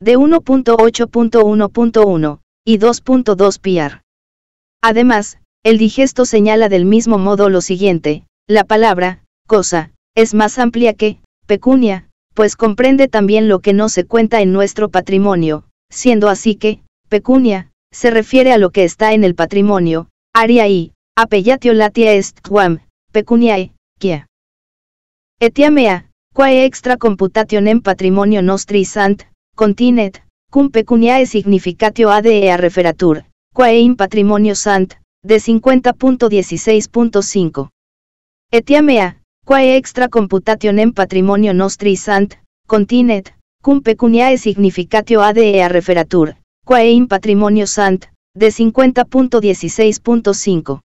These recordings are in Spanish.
de 1.8.1.1 y 2.2 piar. Además, el digesto señala del mismo modo lo siguiente, la palabra, cosa, es más amplia que, pecunia, pues comprende también lo que no se cuenta en nuestro patrimonio, siendo así que, pecunia, se refiere a lo que está en el patrimonio, y, appellatio latia est quam, pecuniae, quia. Etiamea, quae extra computationem patrimonio nostri sant, Continet, cum pecuniae significatio ADE a referatur, quae in patrimonio sant, de 50.16.5. Etiamea, quae extra computationem patrimonio nostri sant, continet, cum pecuniae significatio ADE referatur, quae in patrimonio sant, de 50.16.5.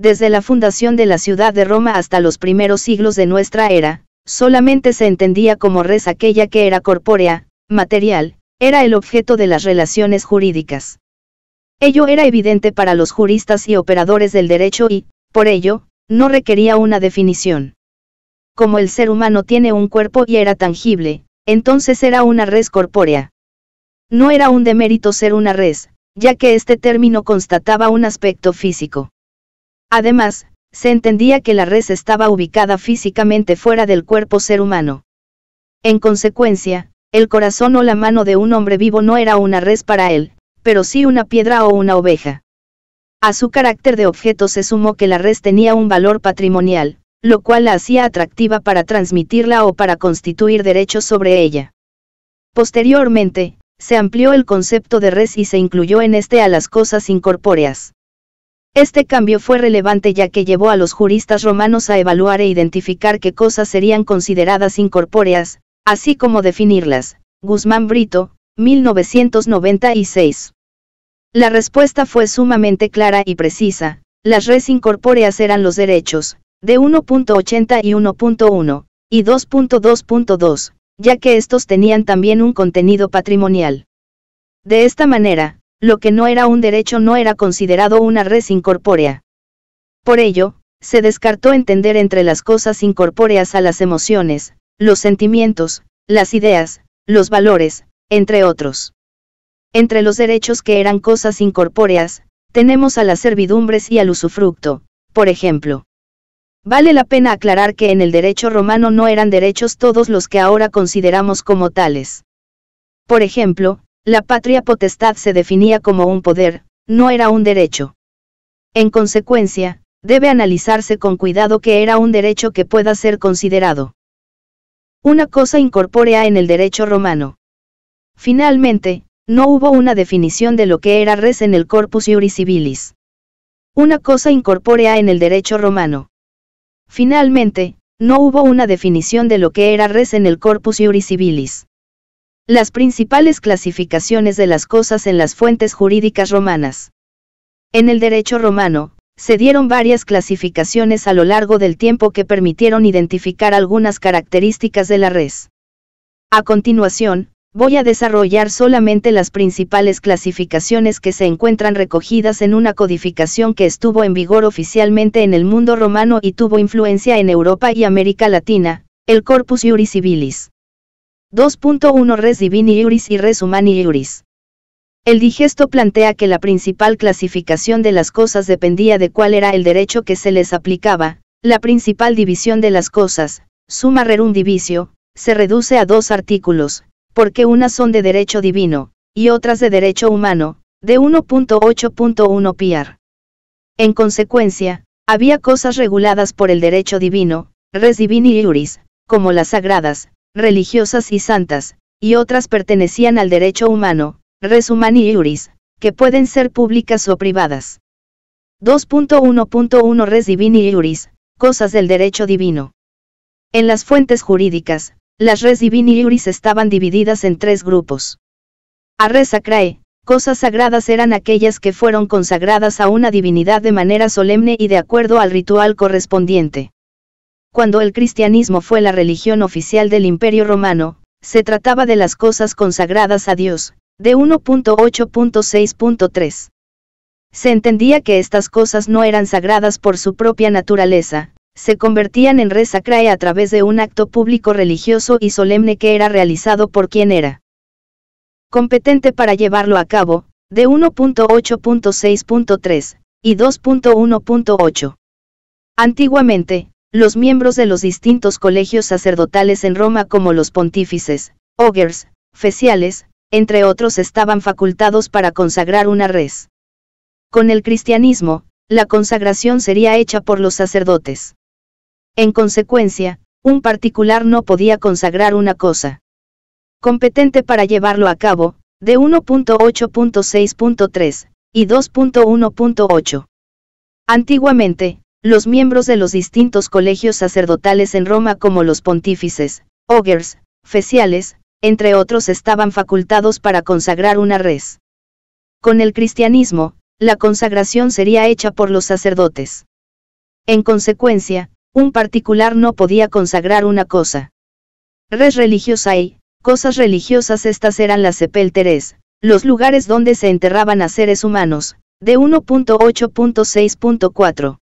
Desde la fundación de la ciudad de Roma hasta los primeros siglos de nuestra era, solamente se entendía como res aquella que era corpórea, material, era el objeto de las relaciones jurídicas. Ello era evidente para los juristas y operadores del derecho y, por ello, no requería una definición. Como el ser humano tiene un cuerpo y era tangible, entonces era una res corpórea. No era un demérito ser una res, ya que este término constataba un aspecto físico. Además, se entendía que la res estaba ubicada físicamente fuera del cuerpo ser humano. En consecuencia, el corazón o la mano de un hombre vivo no era una res para él, pero sí una piedra o una oveja. A su carácter de objeto se sumó que la res tenía un valor patrimonial, lo cual la hacía atractiva para transmitirla o para constituir derechos sobre ella. Posteriormente, se amplió el concepto de res y se incluyó en este a las cosas incorpóreas. Este cambio fue relevante ya que llevó a los juristas romanos a evaluar e identificar qué cosas serían consideradas incorpóreas, así como definirlas. Guzmán Brito, 1996. La respuesta fue sumamente clara y precisa, las res incorpóreas eran los derechos, de 1.80 y 1.1, y 2.2.2, ya que estos tenían también un contenido patrimonial. De esta manera, lo que no era un derecho no era considerado una res incorpórea. Por ello, se descartó entender entre las cosas incorpóreas a las emociones, los sentimientos, las ideas, los valores, entre otros. Entre los derechos que eran cosas incorpóreas, tenemos a las servidumbres y al usufructo, por ejemplo. Vale la pena aclarar que en el derecho romano no eran derechos todos los que ahora consideramos como tales. Por ejemplo, la patria potestad se definía como un poder, no era un derecho. En consecuencia, debe analizarse con cuidado que era un derecho que pueda ser considerado una cosa incorpórea en el derecho romano. Finalmente, no hubo una definición de lo que era res en el corpus iuris civilis. Una cosa incorpórea en el derecho romano. Finalmente, no hubo una definición de lo que era res en el corpus iuris civilis. Las principales clasificaciones de las cosas en las fuentes jurídicas romanas. En el derecho romano, se dieron varias clasificaciones a lo largo del tiempo que permitieron identificar algunas características de la res. A continuación, voy a desarrollar solamente las principales clasificaciones que se encuentran recogidas en una codificación que estuvo en vigor oficialmente en el mundo romano y tuvo influencia en Europa y América Latina, el Corpus Iuris Civilis. 2.1 Res Divini Iuris y Res Humani Iuris. El digesto plantea que la principal clasificación de las cosas dependía de cuál era el derecho que se les aplicaba, la principal división de las cosas, suma rerum divisio, se reduce a dos artículos, porque unas son de derecho divino, y otras de derecho humano, de 1.8.1 piar. En consecuencia, había cosas reguladas por el derecho divino, res divini iuris, como las sagradas, religiosas y santas, y otras pertenecían al derecho humano, res iuris, que pueden ser públicas o privadas. 2.1.1 Res divini iuris, cosas del derecho divino. En las fuentes jurídicas, las res divini iuris estaban divididas en tres grupos. A res sacrae, cosas sagradas eran aquellas que fueron consagradas a una divinidad de manera solemne y de acuerdo al ritual correspondiente. Cuando el cristianismo fue la religión oficial del Imperio Romano, se trataba de las cosas consagradas a Dios, de 1.8.6.3. Se entendía que estas cosas no eran sagradas por su propia naturaleza, se convertían en resacrae a través de un acto público religioso y solemne que era realizado por quien era competente para llevarlo a cabo, de 1.8.6.3 y 2.1.8. Antiguamente, los miembros de los distintos colegios sacerdotales en Roma como los pontífices, ogres, feciales, entre otros estaban facultados para consagrar una res. Con el cristianismo, la consagración sería hecha por los sacerdotes. En consecuencia, un particular no podía consagrar una cosa competente para llevarlo a cabo, de 1.8.6.3 y 2.1.8. Antiguamente, los miembros de los distintos colegios sacerdotales en Roma como los pontífices, augers feciales, entre otros estaban facultados para consagrar una res. Con el cristianismo, la consagración sería hecha por los sacerdotes. En consecuencia, un particular no podía consagrar una cosa. Res religiosa y, cosas religiosas estas eran las sepelteres, los lugares donde se enterraban a seres humanos, de 1.8.6.4.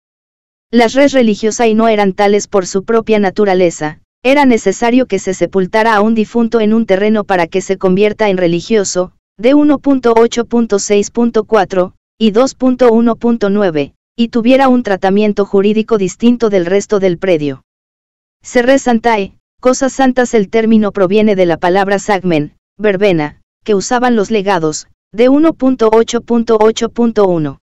Las res religiosa y no eran tales por su propia naturaleza, era necesario que se sepultara a un difunto en un terreno para que se convierta en religioso, de 1.8.6.4 y 2.1.9, y tuviera un tratamiento jurídico distinto del resto del predio. Serre Santae, cosas santas el término proviene de la palabra sagmen, verbena, que usaban los legados, de 1.8.8.1.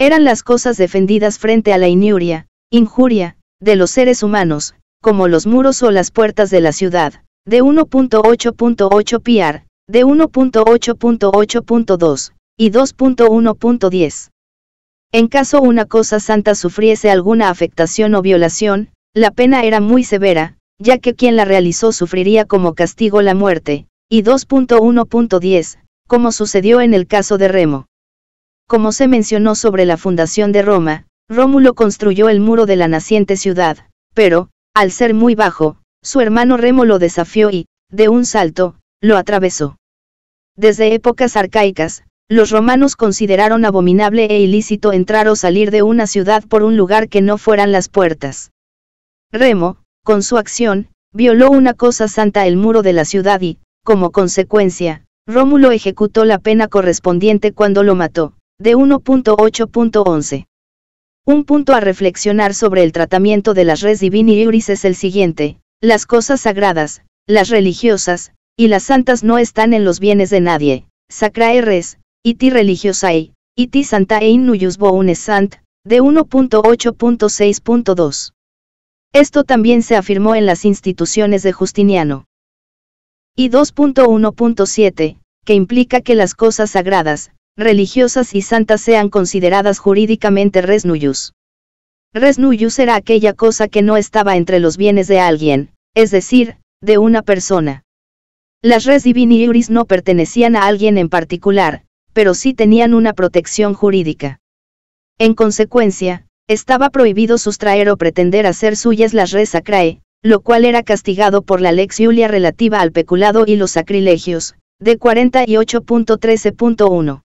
Eran las cosas defendidas frente a la inuria, injuria, de los seres humanos, como los muros o las puertas de la ciudad, de 1.8.8 Piar, de 1.8.8.2, y 2.1.10. En caso una cosa santa sufriese alguna afectación o violación, la pena era muy severa, ya que quien la realizó sufriría como castigo la muerte, y 2.1.10, como sucedió en el caso de Remo. Como se mencionó sobre la fundación de Roma, Rómulo construyó el muro de la naciente ciudad, pero, al ser muy bajo, su hermano Remo lo desafió y, de un salto, lo atravesó. Desde épocas arcaicas, los romanos consideraron abominable e ilícito entrar o salir de una ciudad por un lugar que no fueran las puertas. Remo, con su acción, violó una cosa santa el muro de la ciudad y, como consecuencia, Rómulo ejecutó la pena correspondiente cuando lo mató, de 1.8.11. Un punto a reflexionar sobre el tratamiento de las res divini iuris es el siguiente, las cosas sagradas, las religiosas, y las santas no están en los bienes de nadie, sacrae res, iti religiosae, iti santae in nuius bones sant, de 1.8.6.2. Esto también se afirmó en las instituciones de Justiniano. Y 2.1.7, que implica que las cosas sagradas, religiosas y santas sean consideradas jurídicamente res nullius. Res nullius era aquella cosa que no estaba entre los bienes de alguien, es decir, de una persona. Las res diviniuris no pertenecían a alguien en particular, pero sí tenían una protección jurídica. En consecuencia, estaba prohibido sustraer o pretender hacer suyas las res sacrae, lo cual era castigado por la lex Iulia relativa al peculado y los sacrilegios, de 48.13.1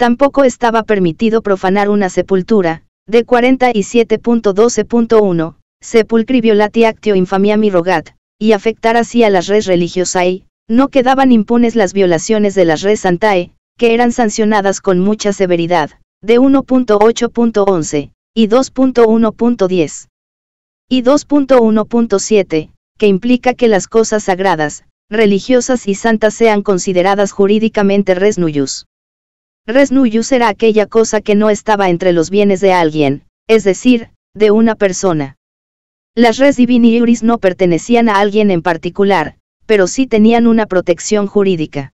tampoco estaba permitido profanar una sepultura, de 47.12.1, sepulcri violati actio mi rogat, y afectar así a las res religiosae, no quedaban impunes las violaciones de las res santae, que eran sancionadas con mucha severidad, de 1.8.11, y 2.1.10. Y 2.1.7, que implica que las cosas sagradas, religiosas y santas sean consideradas jurídicamente res nullius, Res nullius era aquella cosa que no estaba entre los bienes de alguien, es decir, de una persona. Las res diviniuris no pertenecían a alguien en particular, pero sí tenían una protección jurídica.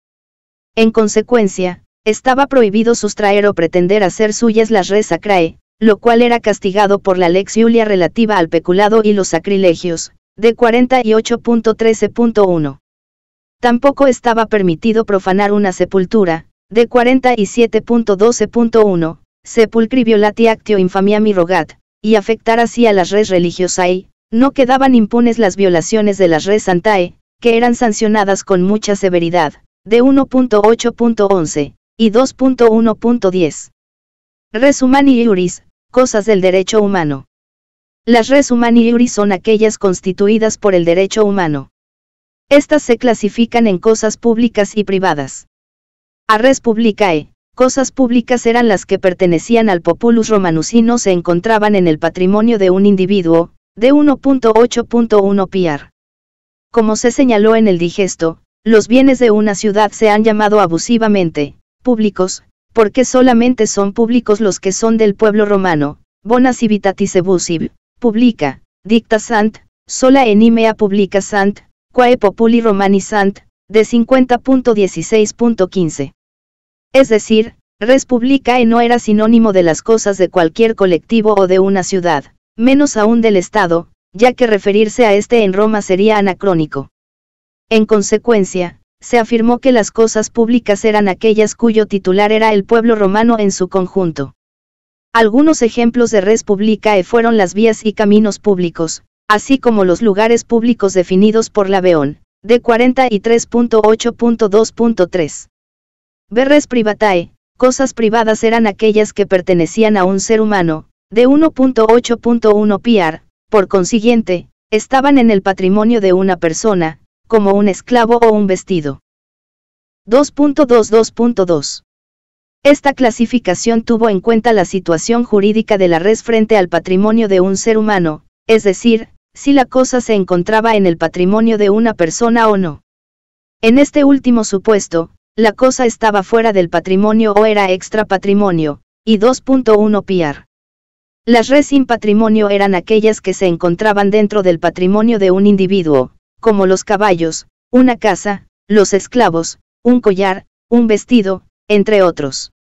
En consecuencia, estaba prohibido sustraer o pretender hacer suyas las res sacrae, lo cual era castigado por la lex iulia relativa al peculado y los sacrilegios, de 48.13.1. Tampoco estaba permitido profanar una sepultura, de 47.12.1, sepulcri violati actio mi rogat, y afectar así a las res religiosae, no quedaban impunes las violaciones de las res santae, que eran sancionadas con mucha severidad, de 1.8.11, y 2.1.10. Res humani iuris, cosas del derecho humano. Las res humani iuris son aquellas constituidas por el derecho humano. Estas se clasifican en cosas públicas y privadas. A res publicae, cosas públicas eran las que pertenecían al populus romanus y no se encontraban en el patrimonio de un individuo, de 1.8.1 piar. Como se señaló en el digesto, los bienes de una ciudad se han llamado abusivamente, públicos, porque solamente son públicos los que son del pueblo romano, bona civitatis ebusib, publica, dicta sant, sola enimea publica sant, quae populi romani sant, de 50.16.15. Es decir, res publicae no era sinónimo de las cosas de cualquier colectivo o de una ciudad, menos aún del Estado, ya que referirse a este en Roma sería anacrónico. En consecuencia, se afirmó que las cosas públicas eran aquellas cuyo titular era el pueblo romano en su conjunto. Algunos ejemplos de res publicae fueron las vías y caminos públicos, así como los lugares públicos definidos por la Veón. De 43.8.2.3. Berres privatae, cosas privadas eran aquellas que pertenecían a un ser humano, de 1.8.1 PR, por consiguiente, estaban en el patrimonio de una persona, como un esclavo o un vestido. 2.2.2.2. Esta clasificación tuvo en cuenta la situación jurídica de la res frente al patrimonio de un ser humano, es decir, si la cosa se encontraba en el patrimonio de una persona o no. En este último supuesto, la cosa estaba fuera del patrimonio o era extra patrimonio, y 2.1 piar. Las res sin patrimonio eran aquellas que se encontraban dentro del patrimonio de un individuo, como los caballos, una casa, los esclavos, un collar, un vestido, entre otros.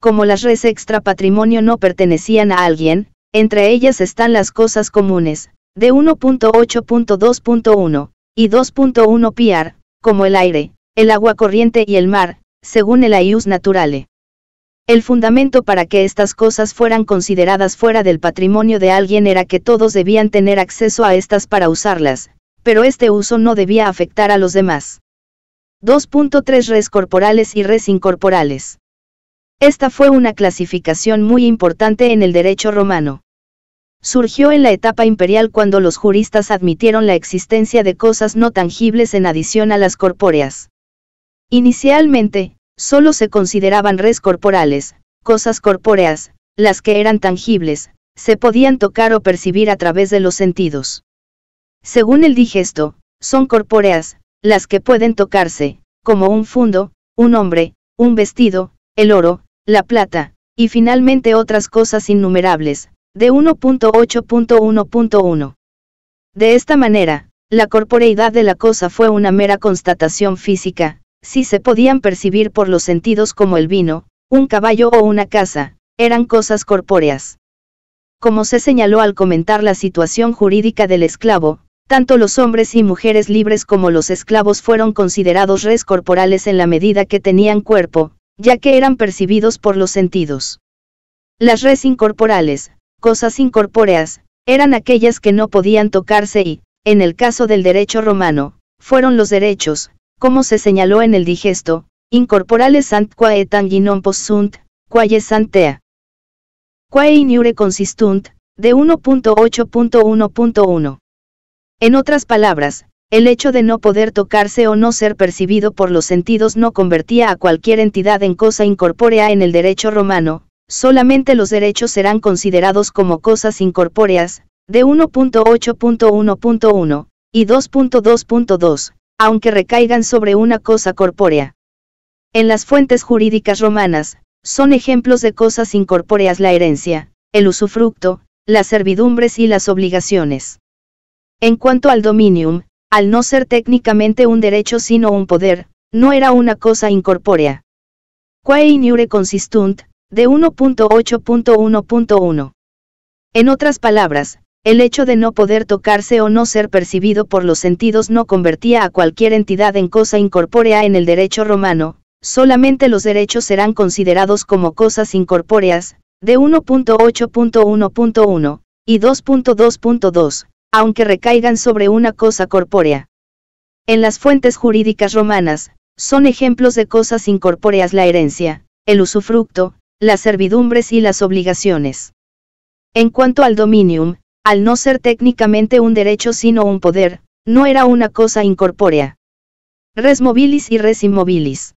Como las res extra patrimonio no pertenecían a alguien, entre ellas están las cosas comunes, de 1.8.2.1 y 2.1 piar, como el aire, el agua corriente y el mar, según el Aius Naturale. El fundamento para que estas cosas fueran consideradas fuera del patrimonio de alguien era que todos debían tener acceso a estas para usarlas, pero este uso no debía afectar a los demás. 2.3 Res corporales y res incorporales. Esta fue una clasificación muy importante en el derecho romano surgió en la etapa imperial cuando los juristas admitieron la existencia de cosas no tangibles en adición a las corpóreas. Inicialmente, solo se consideraban res corporales, cosas corpóreas, las que eran tangibles, se podían tocar o percibir a través de los sentidos. Según el digesto, son corpóreas, las que pueden tocarse, como un fundo, un hombre, un vestido, el oro, la plata, y finalmente otras cosas innumerables, de 1.8.1.1. De esta manera, la corporeidad de la cosa fue una mera constatación física, si se podían percibir por los sentidos como el vino, un caballo o una casa, eran cosas corpóreas. Como se señaló al comentar la situación jurídica del esclavo, tanto los hombres y mujeres libres como los esclavos fueron considerados res corporales en la medida que tenían cuerpo, ya que eran percibidos por los sentidos. Las res incorporales, cosas incorpóreas, eran aquellas que no podían tocarse y, en el caso del derecho romano, fueron los derechos, como se señaló en el digesto, incorporales ant quae tangi non possunt, quae santea. Quae inure consistunt, de 1.8.1.1. En otras palabras, el hecho de no poder tocarse o no ser percibido por los sentidos no convertía a cualquier entidad en cosa incorpórea en el derecho romano, solamente los derechos serán considerados como cosas incorpóreas, de 1.8.1.1, y 2.2.2, aunque recaigan sobre una cosa corpórea. En las fuentes jurídicas romanas, son ejemplos de cosas incorpóreas la herencia, el usufructo, las servidumbres y las obligaciones. En cuanto al dominium, al no ser técnicamente un derecho sino un poder, no era una cosa incorpórea. Quae in consistunt, de 1.8.1.1. En otras palabras, el hecho de no poder tocarse o no ser percibido por los sentidos no convertía a cualquier entidad en cosa incorpórea en el derecho romano, solamente los derechos serán considerados como cosas incorpóreas, de 1.8.1.1, y 2.2.2, aunque recaigan sobre una cosa corpórea. En las fuentes jurídicas romanas, son ejemplos de cosas incorpóreas la herencia, el usufructo, las servidumbres y las obligaciones. En cuanto al dominium, al no ser técnicamente un derecho sino un poder, no era una cosa incorpórea. Res mobilis y res immobilis.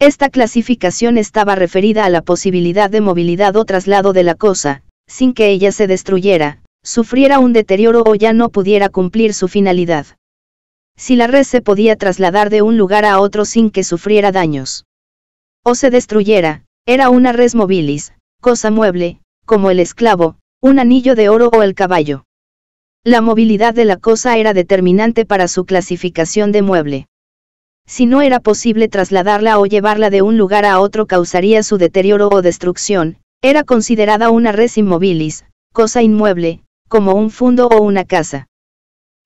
Esta clasificación estaba referida a la posibilidad de movilidad o traslado de la cosa, sin que ella se destruyera, sufriera un deterioro o ya no pudiera cumplir su finalidad. Si la res se podía trasladar de un lugar a otro sin que sufriera daños o se destruyera, era una res mobilis, cosa mueble, como el esclavo, un anillo de oro o el caballo. La movilidad de la cosa era determinante para su clasificación de mueble. Si no era posible trasladarla o llevarla de un lugar a otro causaría su deterioro o destrucción, era considerada una res inmobilis, cosa inmueble, como un fundo o una casa.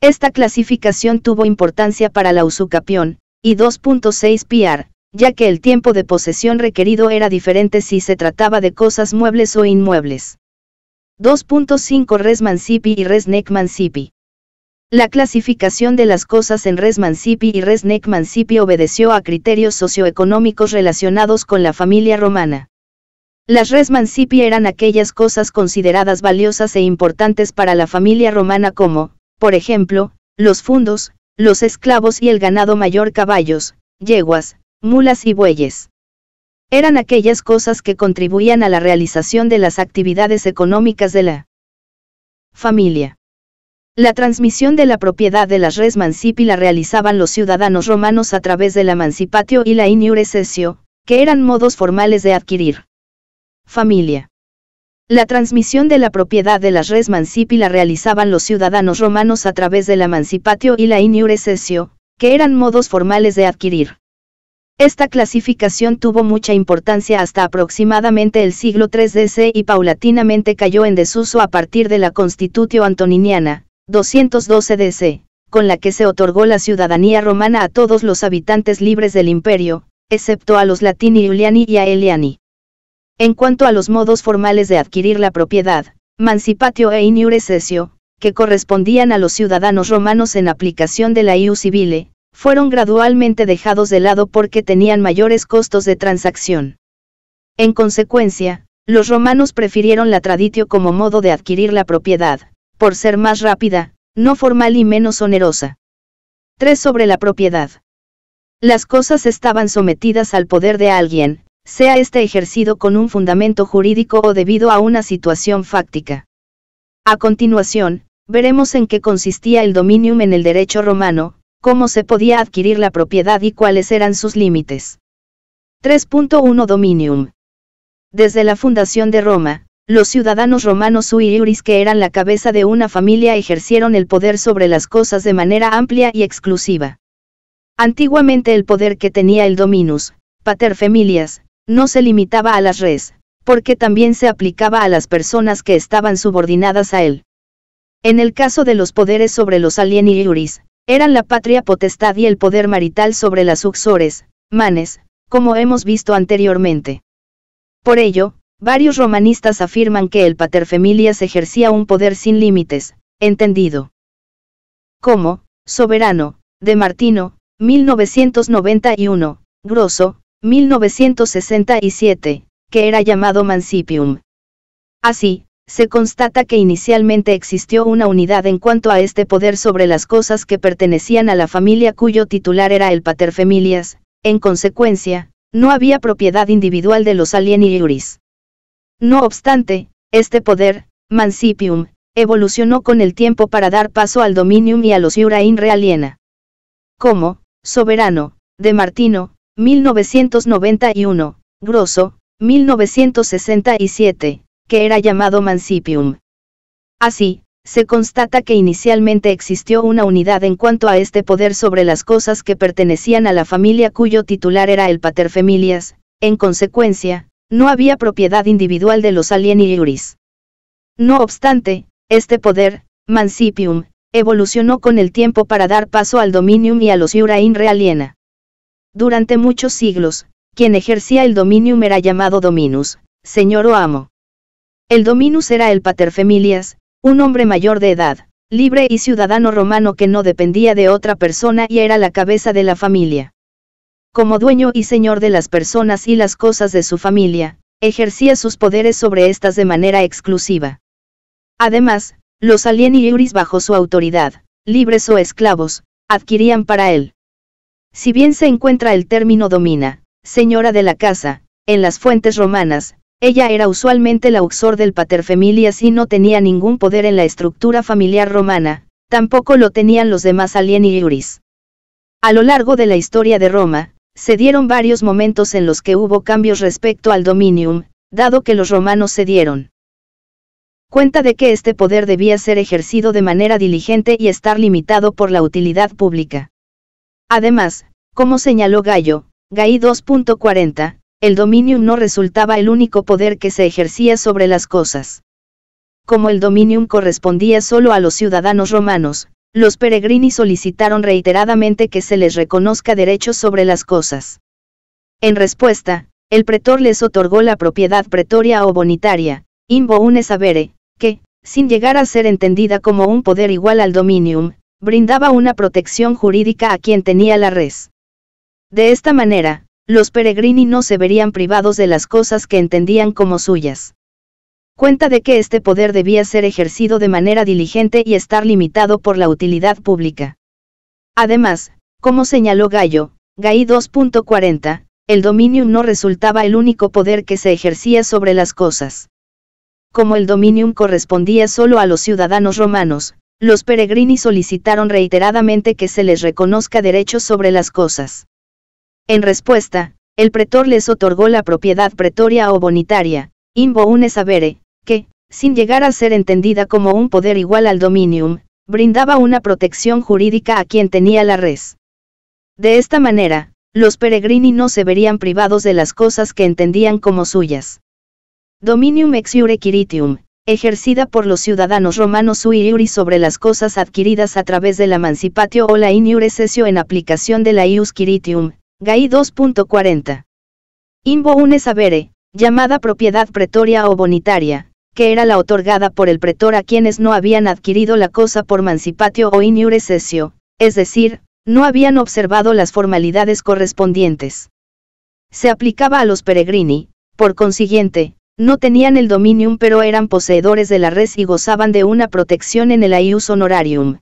Esta clasificación tuvo importancia para la usucapión, y 2.6 PR, ya que el tiempo de posesión requerido era diferente si se trataba de cosas muebles o inmuebles. 2.5 Res Mancipi y Res Nec Mancipi. La clasificación de las cosas en Res Mancipi y Res Nec Mancipi obedeció a criterios socioeconómicos relacionados con la familia romana. Las Res Mancipi eran aquellas cosas consideradas valiosas e importantes para la familia romana como, por ejemplo, los fundos, los esclavos y el ganado mayor caballos, yeguas, mulas y bueyes. Eran aquellas cosas que contribuían a la realización de las actividades económicas de la familia. La transmisión de la propiedad de las res mancipi la realizaban los ciudadanos romanos a través del la mancipatio y la iniurecesio, que eran modos formales de adquirir familia. La transmisión de la propiedad de las res mancipi la realizaban los ciudadanos romanos a través del la mancipatio y la iniurecesio, que eran modos formales de adquirir esta clasificación tuvo mucha importancia hasta aproximadamente el siglo III DC y paulatinamente cayó en desuso a partir de la Constitutio Antoniniana, 212 DC, con la que se otorgó la ciudadanía romana a todos los habitantes libres del imperio, excepto a los latini iuliani y aeliani. En cuanto a los modos formales de adquirir la propiedad, mancipatio e iniure que correspondían a los ciudadanos romanos en aplicación de la I.U. civile, fueron gradualmente dejados de lado porque tenían mayores costos de transacción. En consecuencia, los romanos prefirieron la traditio como modo de adquirir la propiedad, por ser más rápida, no formal y menos onerosa. 3. Sobre la propiedad. Las cosas estaban sometidas al poder de alguien, sea este ejercido con un fundamento jurídico o debido a una situación fáctica. A continuación, veremos en qué consistía el dominium en el derecho romano, cómo se podía adquirir la propiedad y cuáles eran sus límites. 3.1 Dominium. Desde la fundación de Roma, los ciudadanos romanos sui iuris que eran la cabeza de una familia ejercieron el poder sobre las cosas de manera amplia y exclusiva. Antiguamente el poder que tenía el dominus, pater familias, no se limitaba a las res, porque también se aplicaba a las personas que estaban subordinadas a él. En el caso de los poderes sobre los alieni iuris, eran la patria potestad y el poder marital sobre las uxores, manes, como hemos visto anteriormente. Por ello, varios romanistas afirman que el paterfamilias ejercía un poder sin límites, entendido como soberano, de Martino, 1991, Grosso, 1967, que era llamado Mancipium. Así, se constata que inicialmente existió una unidad en cuanto a este poder sobre las cosas que pertenecían a la familia cuyo titular era el paterfamilias, en consecuencia, no había propiedad individual de los iuris. No obstante, este poder, mancipium, evolucionó con el tiempo para dar paso al dominium y a los iura in realiena. Como, soberano, de Martino, 1991, Grosso, 1967 que era llamado Mancipium. Así, se constata que inicialmente existió una unidad en cuanto a este poder sobre las cosas que pertenecían a la familia cuyo titular era el paterfamilias, en consecuencia, no había propiedad individual de los iuris. No obstante, este poder, Mancipium, evolucionó con el tiempo para dar paso al dominium y a los Iurain realiena. Durante muchos siglos, quien ejercía el dominium era llamado dominus, señor o amo. El dominus era el paterfamilias, un hombre mayor de edad, libre y ciudadano romano que no dependía de otra persona y era la cabeza de la familia. Como dueño y señor de las personas y las cosas de su familia, ejercía sus poderes sobre estas de manera exclusiva. Además, los iuris bajo su autoridad, libres o esclavos, adquirían para él. Si bien se encuentra el término domina, señora de la casa, en las fuentes romanas, ella era usualmente la auxor del paterfamilias y no tenía ningún poder en la estructura familiar romana, tampoco lo tenían los demás iuris. A lo largo de la historia de Roma, se dieron varios momentos en los que hubo cambios respecto al dominium, dado que los romanos se dieron cuenta de que este poder debía ser ejercido de manera diligente y estar limitado por la utilidad pública. Además, como señaló Gallo, GAI 2.40, el dominium no resultaba el único poder que se ejercía sobre las cosas. Como el dominium correspondía solo a los ciudadanos romanos, los peregrini solicitaron reiteradamente que se les reconozca derechos sobre las cosas. En respuesta, el pretor les otorgó la propiedad pretoria o bonitaria, in sabere, avere, que, sin llegar a ser entendida como un poder igual al dominium, brindaba una protección jurídica a quien tenía la res. De esta manera, los peregrini no se verían privados de las cosas que entendían como suyas. Cuenta de que este poder debía ser ejercido de manera diligente y estar limitado por la utilidad pública. Además, como señaló Gallo, Gai 2.40, el dominium no resultaba el único poder que se ejercía sobre las cosas. Como el dominium correspondía solo a los ciudadanos romanos, los peregrini solicitaron reiteradamente que se les reconozca derechos sobre las cosas. En respuesta, el pretor les otorgó la propiedad pretoria o bonitaria, imbo unes sabere, que, sin llegar a ser entendida como un poder igual al dominium, brindaba una protección jurídica a quien tenía la res. De esta manera, los peregrini no se verían privados de las cosas que entendían como suyas. Dominium ex iure quiritium, ejercida por los ciudadanos romanos sui iuri sobre las cosas adquiridas a través del Mancipatio o la in iure en aplicación de la ius quiritium, GAI 2.40. Inbo unes avere, llamada propiedad pretoria o bonitaria, que era la otorgada por el pretor a quienes no habían adquirido la cosa por mancipatio o iure es decir, no habían observado las formalidades correspondientes. Se aplicaba a los peregrini, por consiguiente, no tenían el dominium pero eran poseedores de la res y gozaban de una protección en el aius honorarium,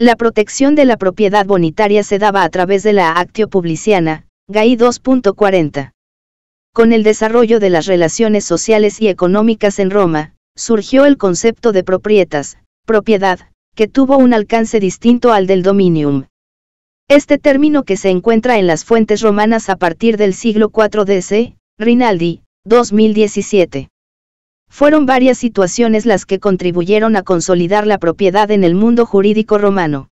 la protección de la propiedad bonitaria se daba a través de la Actio Publiciana, GAI 2.40. Con el desarrollo de las relaciones sociales y económicas en Roma, surgió el concepto de proprietas, propiedad, que tuvo un alcance distinto al del dominium. Este término que se encuentra en las fuentes romanas a partir del siglo IV DC, Rinaldi, 2017. Fueron varias situaciones las que contribuyeron a consolidar la propiedad en el mundo jurídico romano.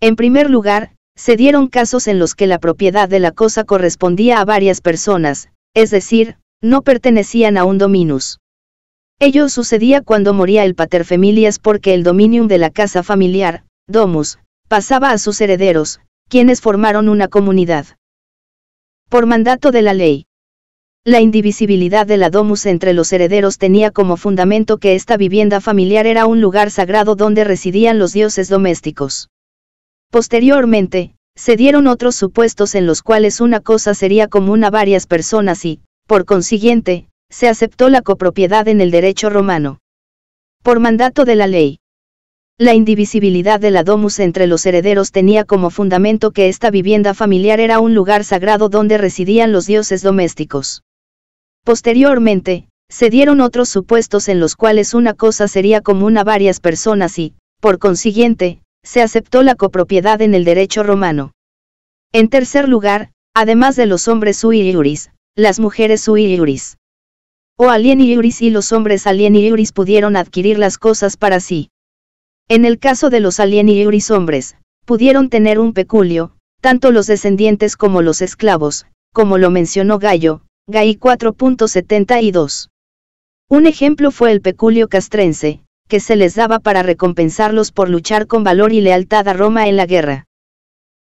En primer lugar, se dieron casos en los que la propiedad de la cosa correspondía a varias personas, es decir, no pertenecían a un dominus. Ello sucedía cuando moría el paterfamilias porque el dominium de la casa familiar, domus, pasaba a sus herederos, quienes formaron una comunidad. Por mandato de la ley. La indivisibilidad de la domus entre los herederos tenía como fundamento que esta vivienda familiar era un lugar sagrado donde residían los dioses domésticos. Posteriormente, se dieron otros supuestos en los cuales una cosa sería común a varias personas y, por consiguiente, se aceptó la copropiedad en el derecho romano. Por mandato de la ley. La indivisibilidad de la domus entre los herederos tenía como fundamento que esta vivienda familiar era un lugar sagrado donde residían los dioses domésticos. Posteriormente, se dieron otros supuestos en los cuales una cosa sería común a varias personas y, por consiguiente, se aceptó la copropiedad en el derecho romano. En tercer lugar, además de los hombres sui iuris, las mujeres sui iuris. O alieni iuris y los hombres alieni iuris pudieron adquirir las cosas para sí. En el caso de los alieni iuris hombres, pudieron tener un peculio, tanto los descendientes como los esclavos, como lo mencionó Gallo, GAI 4.72. Un ejemplo fue el peculio castrense, que se les daba para recompensarlos por luchar con valor y lealtad a Roma en la guerra.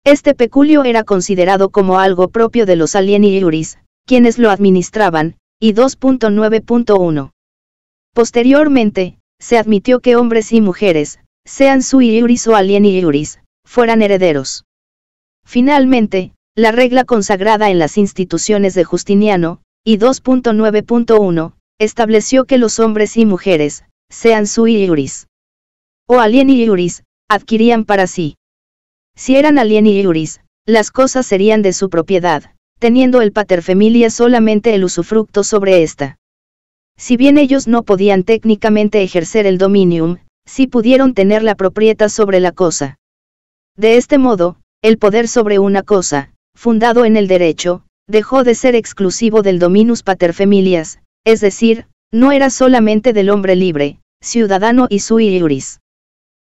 Este peculio era considerado como algo propio de los alieni iuris, quienes lo administraban, y 2.9.1. Posteriormente, se admitió que hombres y mujeres, sean sui iuris o alieni iuris, fueran herederos. Finalmente, la regla consagrada en las instituciones de Justiniano, y 2.9.1, estableció que los hombres y mujeres, sean sui iuris o alieni iuris, adquirían para sí. Si eran alieni iuris, las cosas serían de su propiedad, teniendo el paterfamilia solamente el usufructo sobre ésta. Si bien ellos no podían técnicamente ejercer el dominium, sí pudieron tener la propieta sobre la cosa. De este modo, el poder sobre una cosa, fundado en el derecho, dejó de ser exclusivo del dominus paterfamilias, es decir, no era solamente del hombre libre, ciudadano y sui iuris.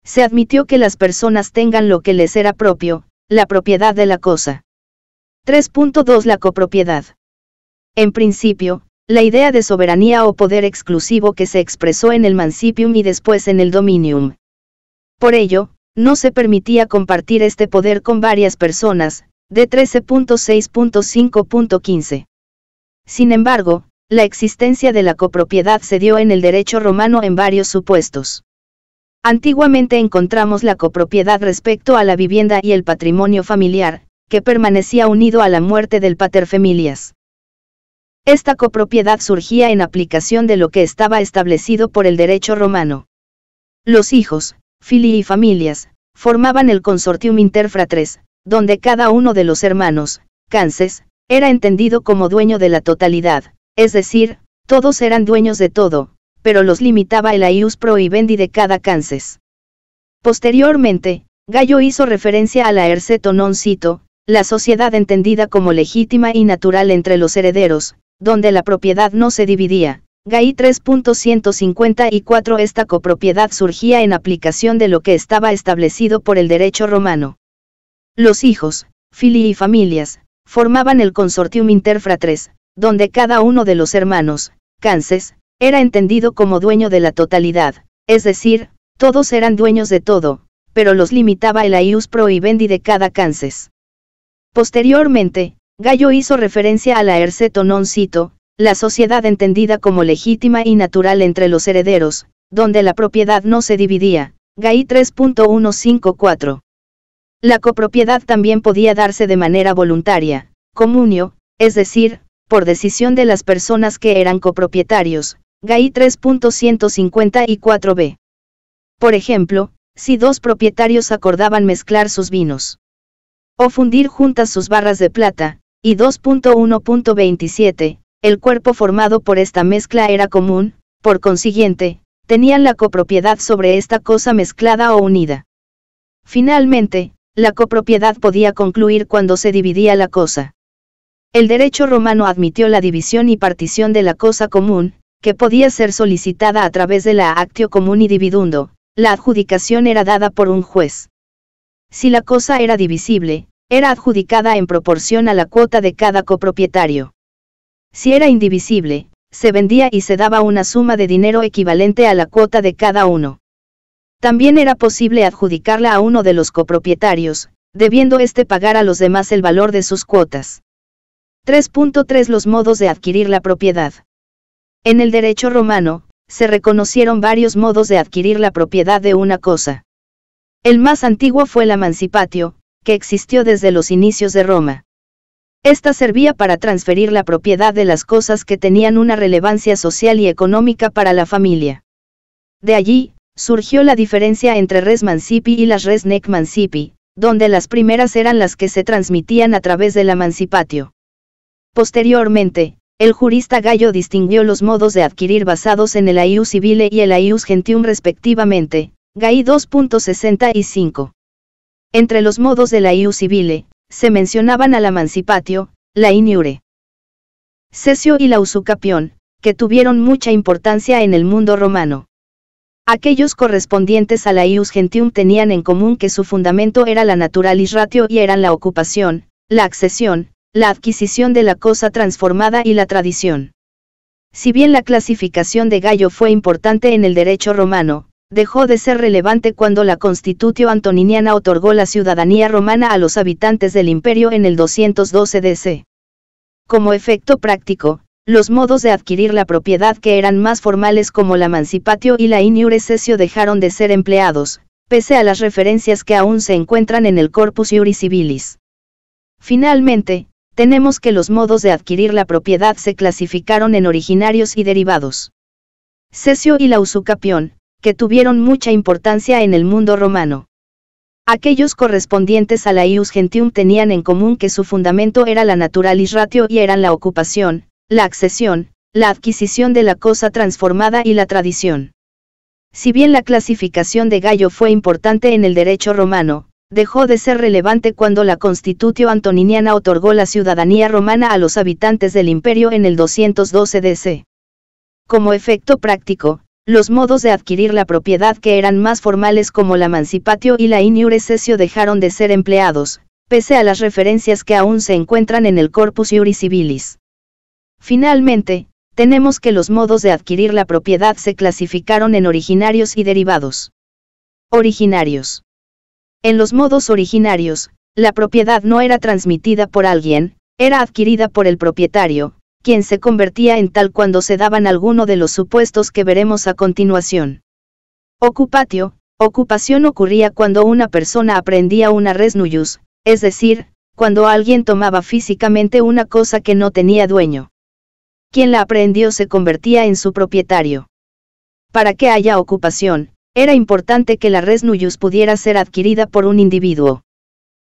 Se admitió que las personas tengan lo que les era propio, la propiedad de la cosa. 3.2 La copropiedad. En principio, la idea de soberanía o poder exclusivo que se expresó en el mancipium y después en el dominium. Por ello, no se permitía compartir este poder con varias personas, de 13.6.5.15. Sin embargo, la existencia de la copropiedad se dio en el derecho romano en varios supuestos. Antiguamente encontramos la copropiedad respecto a la vivienda y el patrimonio familiar, que permanecía unido a la muerte del paterfamilias. Esta copropiedad surgía en aplicación de lo que estaba establecido por el derecho romano. Los hijos, filii y familias, formaban el consortium interfratres, donde cada uno de los hermanos, canses, era entendido como dueño de la totalidad, es decir, todos eran dueños de todo, pero los limitaba el aius proibendi de cada canses. Posteriormente, Gallo hizo referencia a la erceto non cito, la sociedad entendida como legítima y natural entre los herederos, donde la propiedad no se dividía. GAI 3.154 Esta copropiedad surgía en aplicación de lo que estaba establecido por el derecho romano. Los hijos, Fili y familias, formaban el consortium interfratres, donde cada uno de los hermanos, Canses, era entendido como dueño de la totalidad, es decir, todos eran dueños de todo, pero los limitaba el aius proibendi de cada Canses. Posteriormente, Gallo hizo referencia a la erceto non la sociedad entendida como legítima y natural entre los herederos, donde la propiedad no se dividía. GAI 3.154 la copropiedad también podía darse de manera voluntaria, comunio, es decir, por decisión de las personas que eran copropietarios, GAI 3.154b. Por ejemplo, si dos propietarios acordaban mezclar sus vinos o fundir juntas sus barras de plata, y 2.1.27, el cuerpo formado por esta mezcla era común, por consiguiente, tenían la copropiedad sobre esta cosa mezclada o unida. Finalmente, la copropiedad podía concluir cuando se dividía la cosa. El derecho romano admitió la división y partición de la cosa común, que podía ser solicitada a través de la actio común y dividundo, la adjudicación era dada por un juez. Si la cosa era divisible, era adjudicada en proporción a la cuota de cada copropietario. Si era indivisible, se vendía y se daba una suma de dinero equivalente a la cuota de cada uno. También era posible adjudicarla a uno de los copropietarios, debiendo éste pagar a los demás el valor de sus cuotas. 3.3 Los modos de adquirir la propiedad. En el derecho romano, se reconocieron varios modos de adquirir la propiedad de una cosa. El más antiguo fue el mancipatio, que existió desde los inicios de Roma. Esta servía para transferir la propiedad de las cosas que tenían una relevancia social y económica para la familia. De allí, surgió la diferencia entre res mancipi y las res nec mancipi, donde las primeras eran las que se transmitían a través del la mancipatio. Posteriormente, el jurista Gallo distinguió los modos de adquirir basados en el ius civile y el ius gentium respectivamente, GAI 2.65. Entre los modos del ius civile, se mencionaban a la mancipatio, la iniure. Cesio y la usucapión, que tuvieron mucha importancia en el mundo romano. Aquellos correspondientes a la ius gentium tenían en común que su fundamento era la naturalis ratio y eran la ocupación, la accesión, la adquisición de la cosa transformada y la tradición. Si bien la clasificación de Gallo fue importante en el derecho romano, dejó de ser relevante cuando la Constitutio Antoniniana otorgó la ciudadanía romana a los habitantes del imperio en el 212 DC. Como efecto práctico, los modos de adquirir la propiedad que eran más formales como la mancipatio y la iniure cesio dejaron de ser empleados, pese a las referencias que aún se encuentran en el corpus iuris civilis. Finalmente, tenemos que los modos de adquirir la propiedad se clasificaron en originarios y derivados. Cesio y la usucapión, que tuvieron mucha importancia en el mundo romano. Aquellos correspondientes a la ius gentium tenían en común que su fundamento era la naturalis ratio y eran la ocupación, la accesión, la adquisición de la cosa transformada y la tradición. Si bien la clasificación de Gallo fue importante en el derecho romano, dejó de ser relevante cuando la Constitutio Antoniniana otorgó la ciudadanía romana a los habitantes del imperio en el 212 DC. Como efecto práctico, los modos de adquirir la propiedad que eran más formales como la mancipatio y la iniurecesio dejaron de ser empleados, pese a las referencias que aún se encuentran en el Corpus iuris Civilis. Finalmente, tenemos que los modos de adquirir la propiedad se clasificaron en originarios y derivados. Originarios. En los modos originarios, la propiedad no era transmitida por alguien, era adquirida por el propietario, quien se convertía en tal cuando se daban alguno de los supuestos que veremos a continuación. Ocupatio, ocupación ocurría cuando una persona aprendía una res es decir, cuando alguien tomaba físicamente una cosa que no tenía dueño quien la aprendió se convertía en su propietario. Para que haya ocupación, era importante que la res Nuyus pudiera ser adquirida por un individuo.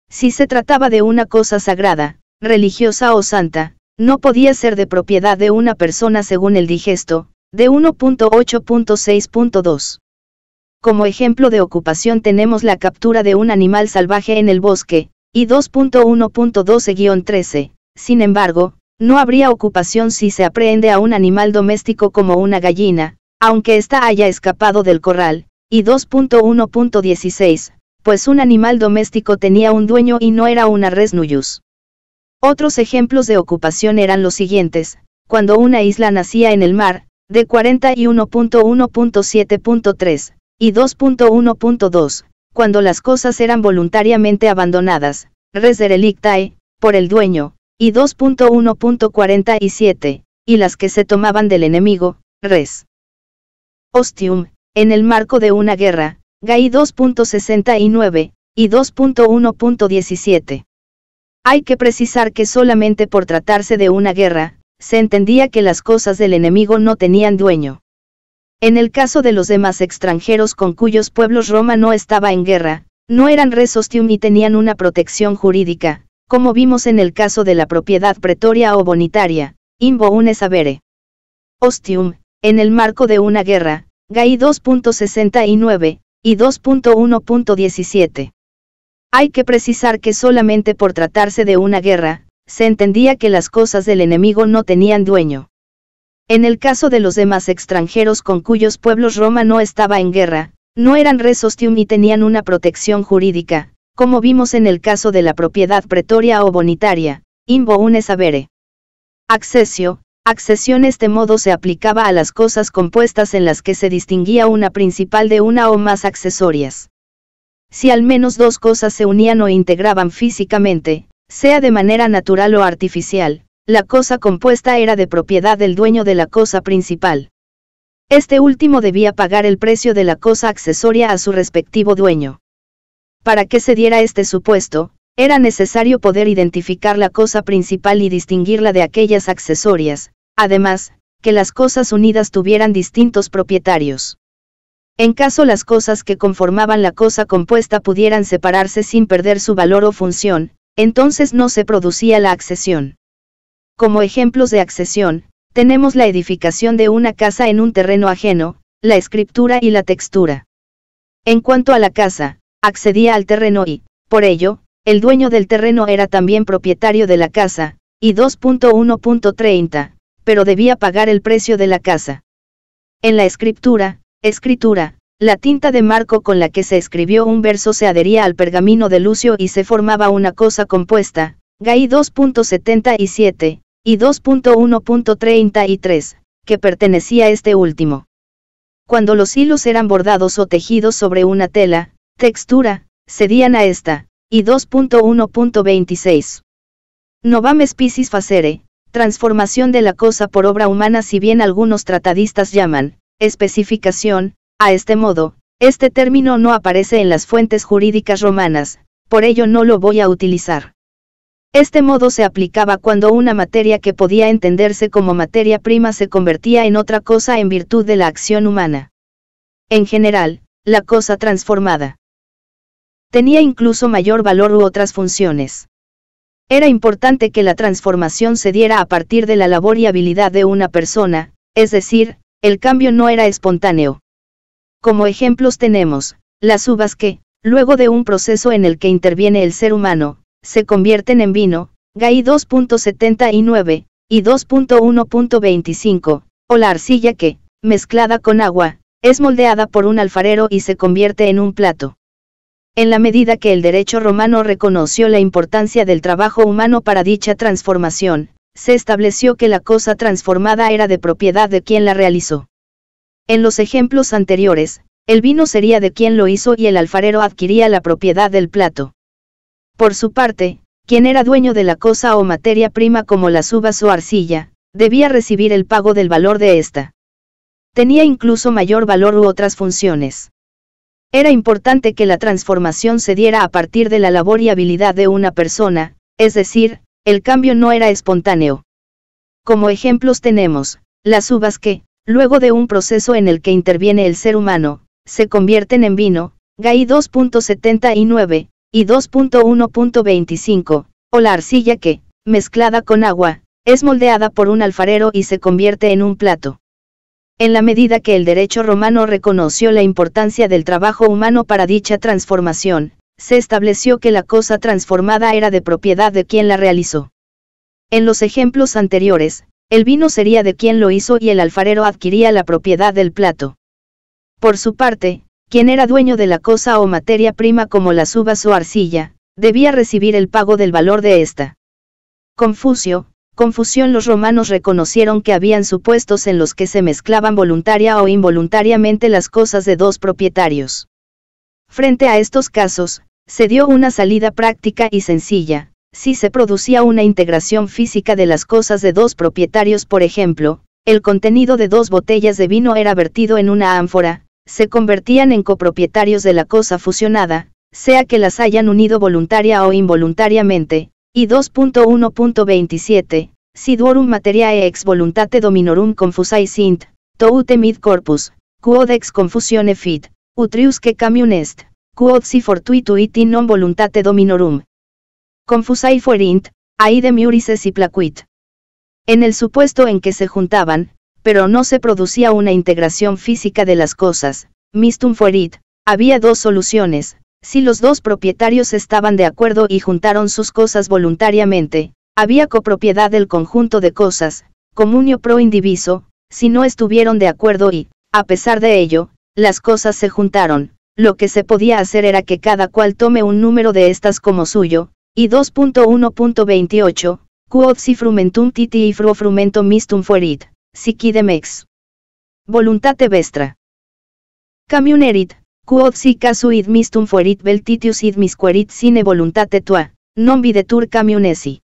Si se trataba de una cosa sagrada, religiosa o santa, no podía ser de propiedad de una persona según el digesto, de 1.8.6.2. Como ejemplo de ocupación tenemos la captura de un animal salvaje en el bosque, y 2.1.12-13. Sin embargo, no habría ocupación si se aprehende a un animal doméstico como una gallina, aunque ésta haya escapado del corral, y 2.1.16, pues un animal doméstico tenía un dueño y no era una res Otros ejemplos de ocupación eran los siguientes, cuando una isla nacía en el mar, de 41.1.7.3, y 2.1.2, cuando las cosas eran voluntariamente abandonadas, res derelictae, por el dueño, y 2.1.47, y las que se tomaban del enemigo, res. Ostium, en el marco de una guerra, GAI 2.69, y 2.1.17. Hay que precisar que solamente por tratarse de una guerra, se entendía que las cosas del enemigo no tenían dueño. En el caso de los demás extranjeros con cuyos pueblos Roma no estaba en guerra, no eran res ostium y tenían una protección jurídica, como vimos en el caso de la propiedad pretoria o bonitaria, imbo une Avere. Ostium, en el marco de una guerra, GAI 2.69 y 2.1.17. Hay que precisar que solamente por tratarse de una guerra, se entendía que las cosas del enemigo no tenían dueño. En el caso de los demás extranjeros con cuyos pueblos Roma no estaba en guerra, no eran res ostium y tenían una protección jurídica, como vimos en el caso de la propiedad pretoria o bonitaria, in unes avere. Accesio, accesión este modo se aplicaba a las cosas compuestas en las que se distinguía una principal de una o más accesorias. Si al menos dos cosas se unían o integraban físicamente, sea de manera natural o artificial, la cosa compuesta era de propiedad del dueño de la cosa principal. Este último debía pagar el precio de la cosa accesoria a su respectivo dueño. Para que se diera este supuesto, era necesario poder identificar la cosa principal y distinguirla de aquellas accesorias, además, que las cosas unidas tuvieran distintos propietarios. En caso las cosas que conformaban la cosa compuesta pudieran separarse sin perder su valor o función, entonces no se producía la accesión. Como ejemplos de accesión, tenemos la edificación de una casa en un terreno ajeno, la escritura y la textura. En cuanto a la casa, accedía al terreno y, por ello, el dueño del terreno era también propietario de la casa, y 2.1.30, pero debía pagar el precio de la casa. En la escritura, escritura, la tinta de marco con la que se escribió un verso se adhería al pergamino de Lucio y se formaba una cosa compuesta, Gai 2.77, y 2.1.33, que pertenecía a este último. Cuando los hilos eran bordados o tejidos sobre una tela, Textura, cedían a esta, y 2.1.26. Novam species facere, transformación de la cosa por obra humana si bien algunos tratadistas llaman, especificación, a este modo, este término no aparece en las fuentes jurídicas romanas, por ello no lo voy a utilizar. Este modo se aplicaba cuando una materia que podía entenderse como materia prima se convertía en otra cosa en virtud de la acción humana. En general, la cosa transformada tenía incluso mayor valor u otras funciones. Era importante que la transformación se diera a partir de la labor y habilidad de una persona, es decir, el cambio no era espontáneo. Como ejemplos tenemos, las uvas que, luego de un proceso en el que interviene el ser humano, se convierten en vino, GAI 2.79, y 2.1.25, o la arcilla que, mezclada con agua, es moldeada por un alfarero y se convierte en un plato en la medida que el derecho romano reconoció la importancia del trabajo humano para dicha transformación, se estableció que la cosa transformada era de propiedad de quien la realizó. En los ejemplos anteriores, el vino sería de quien lo hizo y el alfarero adquiría la propiedad del plato. Por su parte, quien era dueño de la cosa o materia prima como las uvas o arcilla, debía recibir el pago del valor de ésta. Tenía incluso mayor valor u otras funciones. Era importante que la transformación se diera a partir de la labor y habilidad de una persona, es decir, el cambio no era espontáneo. Como ejemplos tenemos, las uvas que, luego de un proceso en el que interviene el ser humano, se convierten en vino, GAI 2.79, y 2.1.25, o la arcilla que, mezclada con agua, es moldeada por un alfarero y se convierte en un plato en la medida que el derecho romano reconoció la importancia del trabajo humano para dicha transformación, se estableció que la cosa transformada era de propiedad de quien la realizó. En los ejemplos anteriores, el vino sería de quien lo hizo y el alfarero adquiría la propiedad del plato. Por su parte, quien era dueño de la cosa o materia prima como las uvas o arcilla, debía recibir el pago del valor de esta. Confucio, confusión los romanos reconocieron que habían supuestos en los que se mezclaban voluntaria o involuntariamente las cosas de dos propietarios. Frente a estos casos, se dio una salida práctica y sencilla, si se producía una integración física de las cosas de dos propietarios, por ejemplo, el contenido de dos botellas de vino era vertido en una ánfora, se convertían en copropietarios de la cosa fusionada, sea que las hayan unido voluntaria o involuntariamente, y 2.1.27, duorum materiae ex voluntate dominorum confusae sint, toute mid corpus, quod ex confusione fit, utriusque camion est, quod si fortuituit in non voluntate dominorum. Confusae fuerint, aide miurises y placuit. En el supuesto en que se juntaban, pero no se producía una integración física de las cosas, mistum fuerit, había dos soluciones, si los dos propietarios estaban de acuerdo y juntaron sus cosas voluntariamente, había copropiedad del conjunto de cosas, comunio pro indiviso, si no estuvieron de acuerdo y, a pesar de ello, las cosas se juntaron, lo que se podía hacer era que cada cual tome un número de estas como suyo, y 2.1.28, quod si frumentum titi y fru mistum fuerit, sic idem ex. Voluntate vestra. Camionerit, Quod casu id mistum fuerit vel titius id querit sine voluntate tua, non videtur camionesi.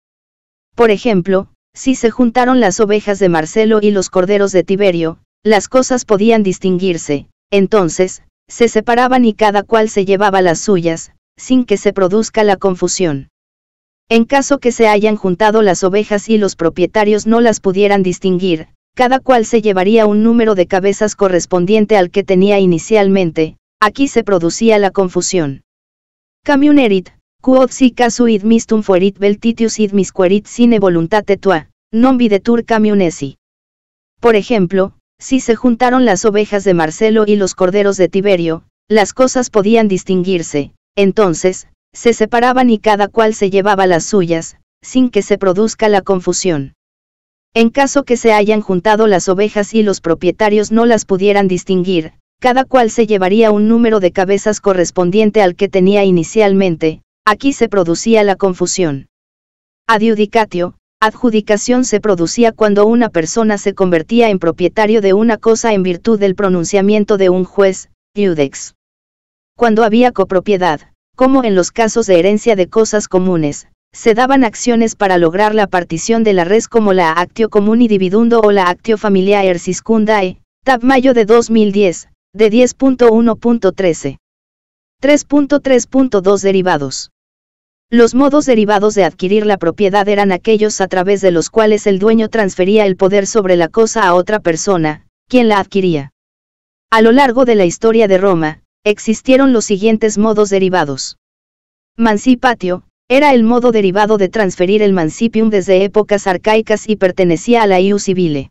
Por ejemplo, si se juntaron las ovejas de Marcelo y los corderos de Tiberio, las cosas podían distinguirse, entonces, se separaban y cada cual se llevaba las suyas, sin que se produzca la confusión. En caso que se hayan juntado las ovejas y los propietarios no las pudieran distinguir, cada cual se llevaría un número de cabezas correspondiente al que tenía inicialmente, aquí se producía la confusión. Camionerit, quod si casu id mistum fuerit beltitius id misquerit sine voluntate tua, non videtur camionesi. Por ejemplo, si se juntaron las ovejas de Marcelo y los corderos de Tiberio, las cosas podían distinguirse, entonces, se separaban y cada cual se llevaba las suyas, sin que se produzca la confusión. En caso que se hayan juntado las ovejas y los propietarios no las pudieran distinguir, cada cual se llevaría un número de cabezas correspondiente al que tenía inicialmente, aquí se producía la confusión. Adjudicatio, adjudicación se producía cuando una persona se convertía en propietario de una cosa en virtud del pronunciamiento de un juez, iudex. Cuando había copropiedad, como en los casos de herencia de cosas comunes, se daban acciones para lograr la partición de la res como la actio comuni dividundo o la actio familiae erciscundae, tab mayo de 2010, de 10.1.13. 3.3.2 Derivados. Los modos derivados de adquirir la propiedad eran aquellos a través de los cuales el dueño transfería el poder sobre la cosa a otra persona, quien la adquiría. A lo largo de la historia de Roma, existieron los siguientes modos derivados. Mancipatio, era el modo derivado de transferir el mancipium desde épocas arcaicas y pertenecía a la ius civile.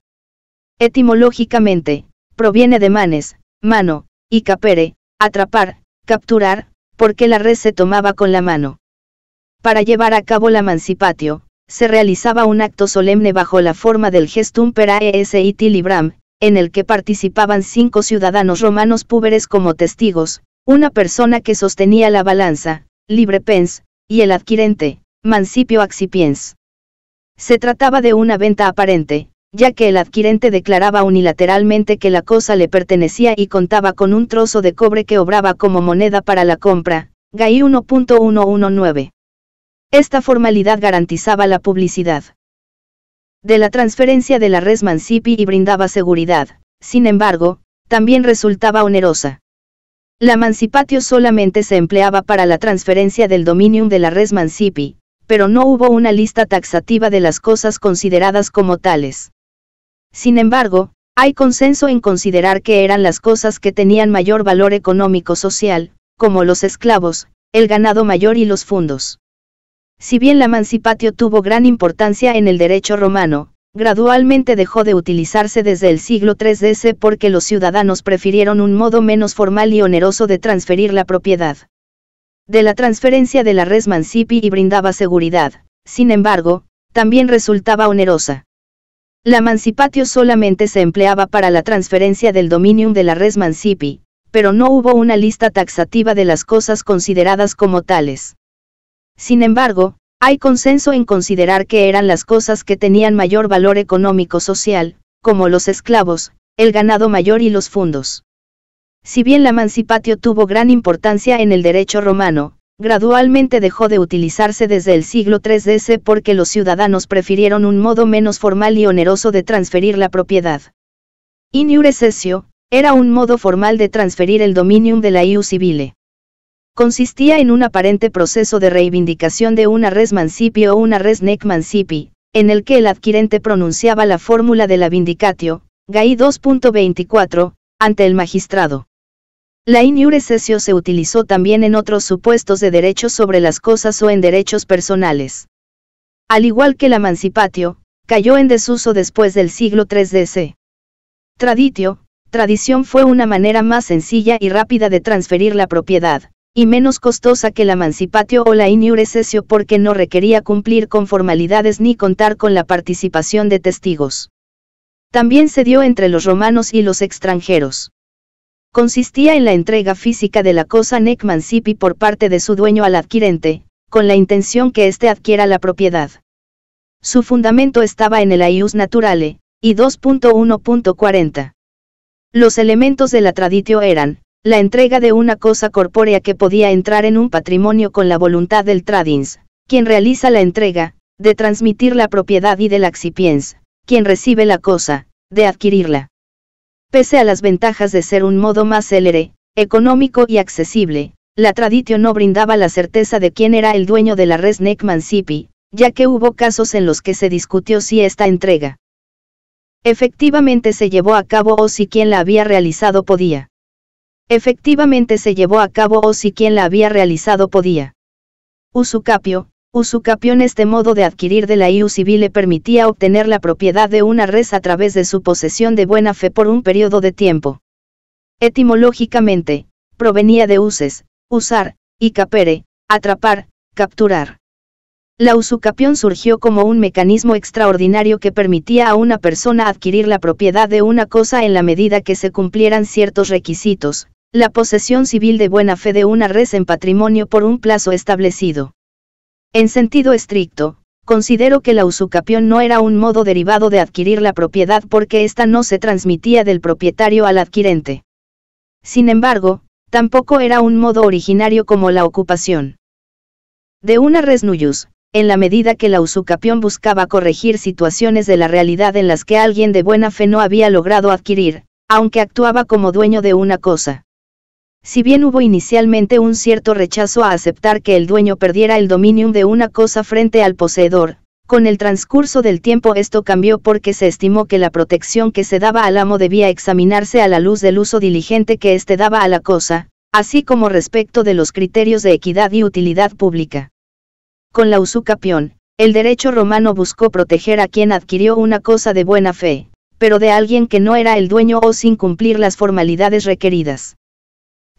Etimológicamente, proviene de manes, mano, y capere, atrapar, capturar, porque la red se tomaba con la mano. Para llevar a cabo la mancipatio, se realizaba un acto solemne bajo la forma del gestum per aesit libram, en el que participaban cinco ciudadanos romanos púberes como testigos, una persona que sostenía la balanza, libre pens, y el adquirente, mancipio accipiens. Se trataba de una venta aparente, ya que el adquirente declaraba unilateralmente que la cosa le pertenecía y contaba con un trozo de cobre que obraba como moneda para la compra, GAI 1.119. Esta formalidad garantizaba la publicidad de la transferencia de la res Mancipi y brindaba seguridad, sin embargo, también resultaba onerosa. La Mancipatio solamente se empleaba para la transferencia del dominium de la res Mancipi, pero no hubo una lista taxativa de las cosas consideradas como tales. Sin embargo, hay consenso en considerar que eran las cosas que tenían mayor valor económico-social, como los esclavos, el ganado mayor y los fundos. Si bien la mancipatio tuvo gran importancia en el derecho romano, gradualmente dejó de utilizarse desde el siglo III DC porque los ciudadanos prefirieron un modo menos formal y oneroso de transferir la propiedad. De la transferencia de la res mancipi y brindaba seguridad, sin embargo, también resultaba onerosa. La mancipatio solamente se empleaba para la transferencia del dominium de la res mancipi, pero no hubo una lista taxativa de las cosas consideradas como tales. Sin embargo, hay consenso en considerar que eran las cosas que tenían mayor valor económico-social, como los esclavos, el ganado mayor y los fundos. Si bien la mancipatio tuvo gran importancia en el derecho romano, gradualmente dejó de utilizarse desde el siglo III porque los ciudadanos prefirieron un modo menos formal y oneroso de transferir la propiedad. iure era un modo formal de transferir el dominium de la iu civile. Consistía en un aparente proceso de reivindicación de una res mancipio o una res nec mancipi, en el que el adquirente pronunciaba la fórmula de la vindicatio, GAI 2.24, ante el magistrado. La in se utilizó también en otros supuestos de derechos sobre las cosas o en derechos personales. Al igual que la mancipatio, cayó en desuso después del siglo III DC. Traditio, tradición fue una manera más sencilla y rápida de transferir la propiedad, y menos costosa que la mancipatio o la in porque no requería cumplir con formalidades ni contar con la participación de testigos. También se dio entre los romanos y los extranjeros consistía en la entrega física de la cosa Necmancipi por parte de su dueño al adquirente, con la intención que éste adquiera la propiedad. Su fundamento estaba en el Aius Naturale, y 2.1.40. Los elementos de la traditio eran, la entrega de una cosa corpórea que podía entrar en un patrimonio con la voluntad del tradins, quien realiza la entrega, de transmitir la propiedad y del accipiens, quien recibe la cosa, de adquirirla. Pese a las ventajas de ser un modo más célere, económico y accesible, la tradición no brindaba la certeza de quién era el dueño de la res Mansipi, ya que hubo casos en los que se discutió si esta entrega efectivamente se llevó a cabo o si quien la había realizado podía. Efectivamente se llevó a cabo o si quien la había realizado podía. Usucapio, Usucapión este modo de adquirir de la IU civil le permitía obtener la propiedad de una res a través de su posesión de buena fe por un periodo de tiempo. Etimológicamente, provenía de uses, usar, y capere, atrapar, capturar. La usucapión surgió como un mecanismo extraordinario que permitía a una persona adquirir la propiedad de una cosa en la medida que se cumplieran ciertos requisitos, la posesión civil de buena fe de una res en patrimonio por un plazo establecido. En sentido estricto, considero que la usucapión no era un modo derivado de adquirir la propiedad porque ésta no se transmitía del propietario al adquirente. Sin embargo, tampoco era un modo originario como la ocupación. De una res en la medida que la usucapión buscaba corregir situaciones de la realidad en las que alguien de buena fe no había logrado adquirir, aunque actuaba como dueño de una cosa. Si bien hubo inicialmente un cierto rechazo a aceptar que el dueño perdiera el dominium de una cosa frente al poseedor, con el transcurso del tiempo esto cambió porque se estimó que la protección que se daba al amo debía examinarse a la luz del uso diligente que éste daba a la cosa, así como respecto de los criterios de equidad y utilidad pública. Con la usucapión, el derecho romano buscó proteger a quien adquirió una cosa de buena fe, pero de alguien que no era el dueño o sin cumplir las formalidades requeridas.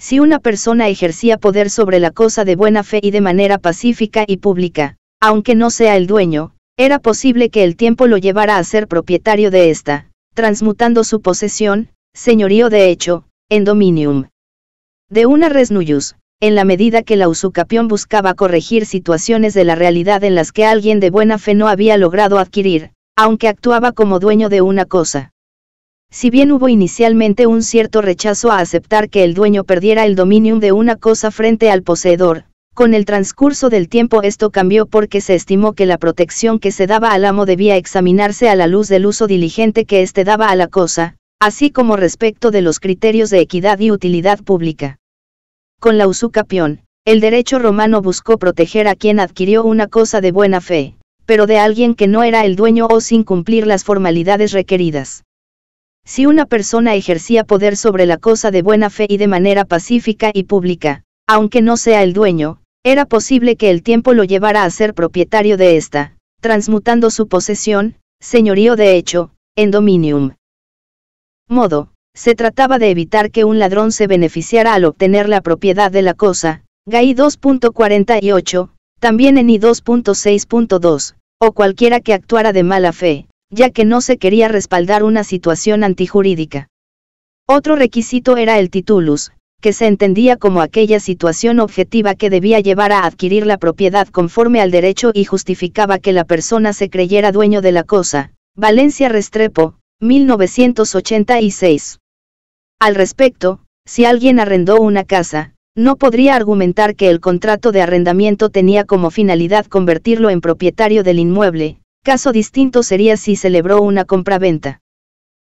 Si una persona ejercía poder sobre la cosa de buena fe y de manera pacífica y pública, aunque no sea el dueño, era posible que el tiempo lo llevara a ser propietario de ésta, transmutando su posesión, señorío de hecho, en dominium. De una resnuyus, en la medida que la usucapión buscaba corregir situaciones de la realidad en las que alguien de buena fe no había logrado adquirir, aunque actuaba como dueño de una cosa. Si bien hubo inicialmente un cierto rechazo a aceptar que el dueño perdiera el dominium de una cosa frente al poseedor, con el transcurso del tiempo esto cambió porque se estimó que la protección que se daba al amo debía examinarse a la luz del uso diligente que éste daba a la cosa, así como respecto de los criterios de equidad y utilidad pública. Con la usucapión, el derecho romano buscó proteger a quien adquirió una cosa de buena fe, pero de alguien que no era el dueño o sin cumplir las formalidades requeridas. Si una persona ejercía poder sobre la cosa de buena fe y de manera pacífica y pública, aunque no sea el dueño, era posible que el tiempo lo llevara a ser propietario de ésta, transmutando su posesión, señorío de hecho, en dominium. Modo, se trataba de evitar que un ladrón se beneficiara al obtener la propiedad de la cosa, GAI 2.48, también en I 2.6.2, o cualquiera que actuara de mala fe, ya que no se quería respaldar una situación antijurídica. Otro requisito era el titulus, que se entendía como aquella situación objetiva que debía llevar a adquirir la propiedad conforme al derecho y justificaba que la persona se creyera dueño de la cosa. Valencia Restrepo, 1986. Al respecto, si alguien arrendó una casa, no podría argumentar que el contrato de arrendamiento tenía como finalidad convertirlo en propietario del inmueble, Caso distinto sería si celebró una compraventa.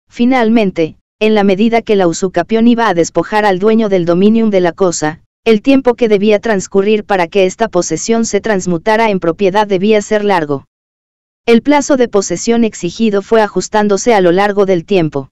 Finalmente, en la medida que la usucapión iba a despojar al dueño del dominium de la cosa, el tiempo que debía transcurrir para que esta posesión se transmutara en propiedad debía ser largo. El plazo de posesión exigido fue ajustándose a lo largo del tiempo.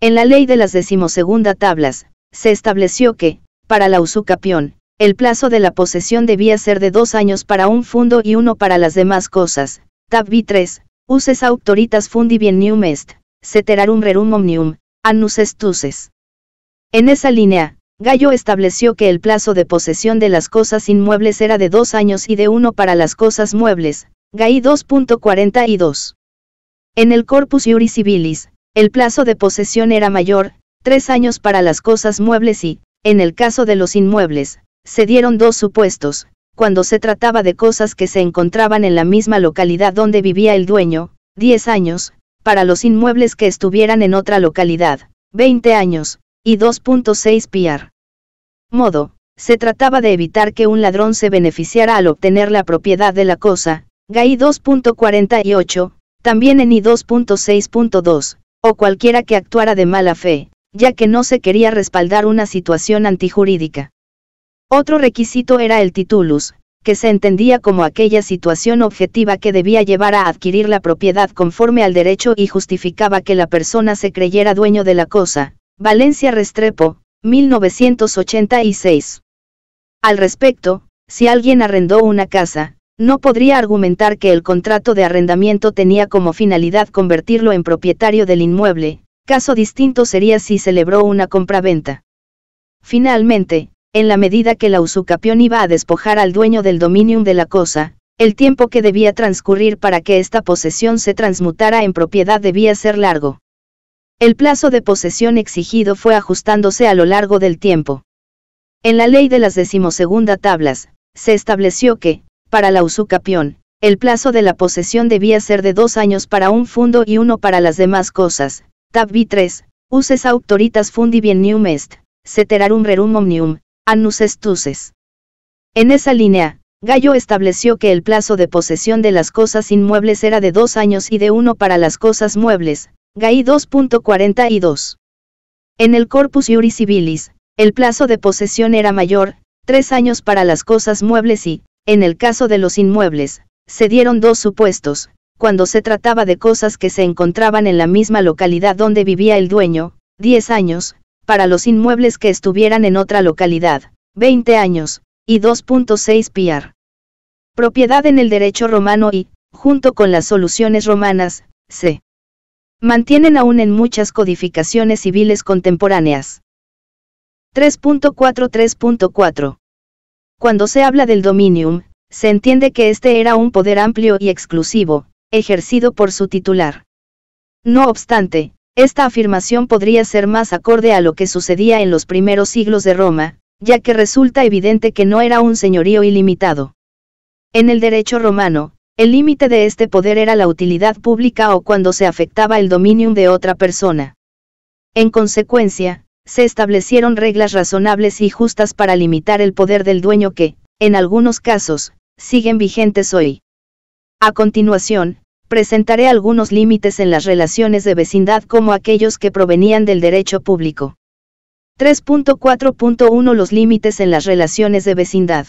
En la ley de las decimosegunda tablas, se estableció que, para la usucapión, el plazo de la posesión debía ser de dos años para un fundo y uno para las demás cosas, Tab V3, uses autoritas fundi est, ceterarum rerum omnium, annus estuses. En esa línea, Gallo estableció que el plazo de posesión de las cosas inmuebles era de dos años y de uno para las cosas muebles, GAI 2.42. En el Corpus Iuris Civilis, el plazo de posesión era mayor, tres años para las cosas muebles y, en el caso de los inmuebles, se dieron dos supuestos, cuando se trataba de cosas que se encontraban en la misma localidad donde vivía el dueño, 10 años, para los inmuebles que estuvieran en otra localidad, 20 años, y 2.6 piar. Modo, se trataba de evitar que un ladrón se beneficiara al obtener la propiedad de la cosa, GAI 2.48, también en I 2.6.2, o cualquiera que actuara de mala fe, ya que no se quería respaldar una situación antijurídica. Otro requisito era el titulus, que se entendía como aquella situación objetiva que debía llevar a adquirir la propiedad conforme al derecho y justificaba que la persona se creyera dueño de la cosa. Valencia Restrepo, 1986. Al respecto, si alguien arrendó una casa, no podría argumentar que el contrato de arrendamiento tenía como finalidad convertirlo en propietario del inmueble, caso distinto sería si celebró una compraventa. Finalmente, en la medida que la usucapión iba a despojar al dueño del dominium de la cosa, el tiempo que debía transcurrir para que esta posesión se transmutara en propiedad debía ser largo. El plazo de posesión exigido fue ajustándose a lo largo del tiempo. En la ley de las decimosegunda tablas, se estableció que, para la usucapión, el plazo de la posesión debía ser de dos años para un fundo y uno para las demás cosas. Tab 3 uses autoritas fundi est, ceterarum rerum omnium, Anus estuces. En esa línea, Gallo estableció que el plazo de posesión de las cosas inmuebles era de dos años y de uno para las cosas muebles, GAI 2.42. En el Corpus Iuris Civilis, el plazo de posesión era mayor, tres años para las cosas muebles y, en el caso de los inmuebles, se dieron dos supuestos, cuando se trataba de cosas que se encontraban en la misma localidad donde vivía el dueño, 10 años, para los inmuebles que estuvieran en otra localidad, 20 años, y 2.6 piar. Propiedad en el derecho romano y, junto con las soluciones romanas, se mantienen aún en muchas codificaciones civiles contemporáneas. 3.4.3.4 Cuando se habla del dominium, se entiende que este era un poder amplio y exclusivo, ejercido por su titular. No obstante, esta afirmación podría ser más acorde a lo que sucedía en los primeros siglos de Roma, ya que resulta evidente que no era un señorío ilimitado. En el derecho romano, el límite de este poder era la utilidad pública o cuando se afectaba el dominium de otra persona. En consecuencia, se establecieron reglas razonables y justas para limitar el poder del dueño que, en algunos casos, siguen vigentes hoy. A continuación, presentaré algunos límites en las relaciones de vecindad como aquellos que provenían del derecho público. 3.4.1 Los límites en las relaciones de vecindad.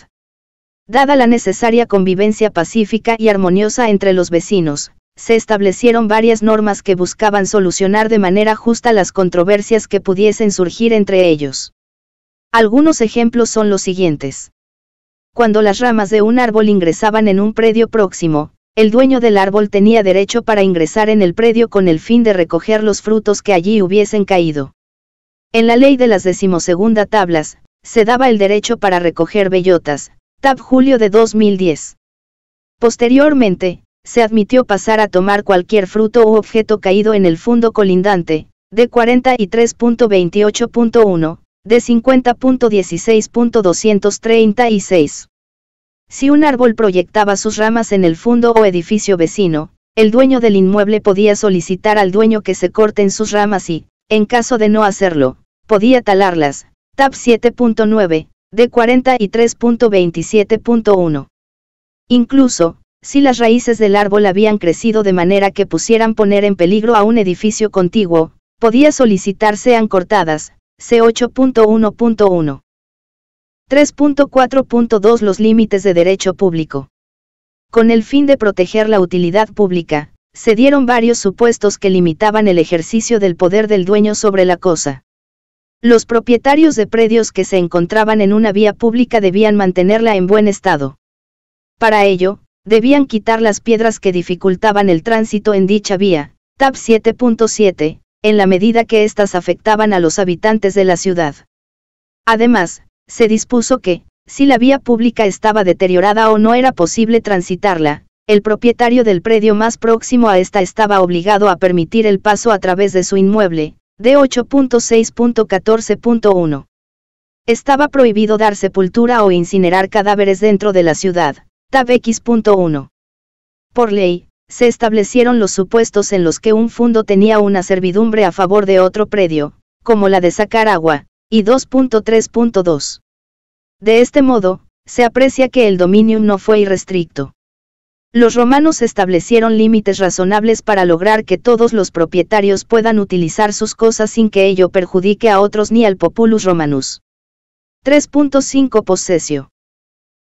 Dada la necesaria convivencia pacífica y armoniosa entre los vecinos, se establecieron varias normas que buscaban solucionar de manera justa las controversias que pudiesen surgir entre ellos. Algunos ejemplos son los siguientes. Cuando las ramas de un árbol ingresaban en un predio próximo, el dueño del árbol tenía derecho para ingresar en el predio con el fin de recoger los frutos que allí hubiesen caído. En la ley de las decimosegunda tablas, se daba el derecho para recoger bellotas, tab julio de 2010. Posteriormente, se admitió pasar a tomar cualquier fruto u objeto caído en el fondo colindante, de 43.28.1, de 50.16.236. Si un árbol proyectaba sus ramas en el fondo o edificio vecino, el dueño del inmueble podía solicitar al dueño que se corten sus ramas y, en caso de no hacerlo, podía talarlas. TAP 7.9, de 43.27.1. Incluso, si las raíces del árbol habían crecido de manera que pusieran poner en peligro a un edificio contiguo, podía solicitar sean cortadas. C8.1.1. 3.4.2 Los límites de derecho público. Con el fin de proteger la utilidad pública, se dieron varios supuestos que limitaban el ejercicio del poder del dueño sobre la cosa. Los propietarios de predios que se encontraban en una vía pública debían mantenerla en buen estado. Para ello, debían quitar las piedras que dificultaban el tránsito en dicha vía, TAP 7.7, en la medida que éstas afectaban a los habitantes de la ciudad. Además, se dispuso que, si la vía pública estaba deteriorada o no era posible transitarla, el propietario del predio más próximo a esta estaba obligado a permitir el paso a través de su inmueble, de 8.6.14.1. Estaba prohibido dar sepultura o incinerar cadáveres dentro de la ciudad, tab X.1. Por ley, se establecieron los supuestos en los que un fondo tenía una servidumbre a favor de otro predio, como la de sacar agua, y 2.3.2. De este modo, se aprecia que el dominium no fue irrestricto. Los romanos establecieron límites razonables para lograr que todos los propietarios puedan utilizar sus cosas sin que ello perjudique a otros ni al populus romanus. 3.5 Posesio.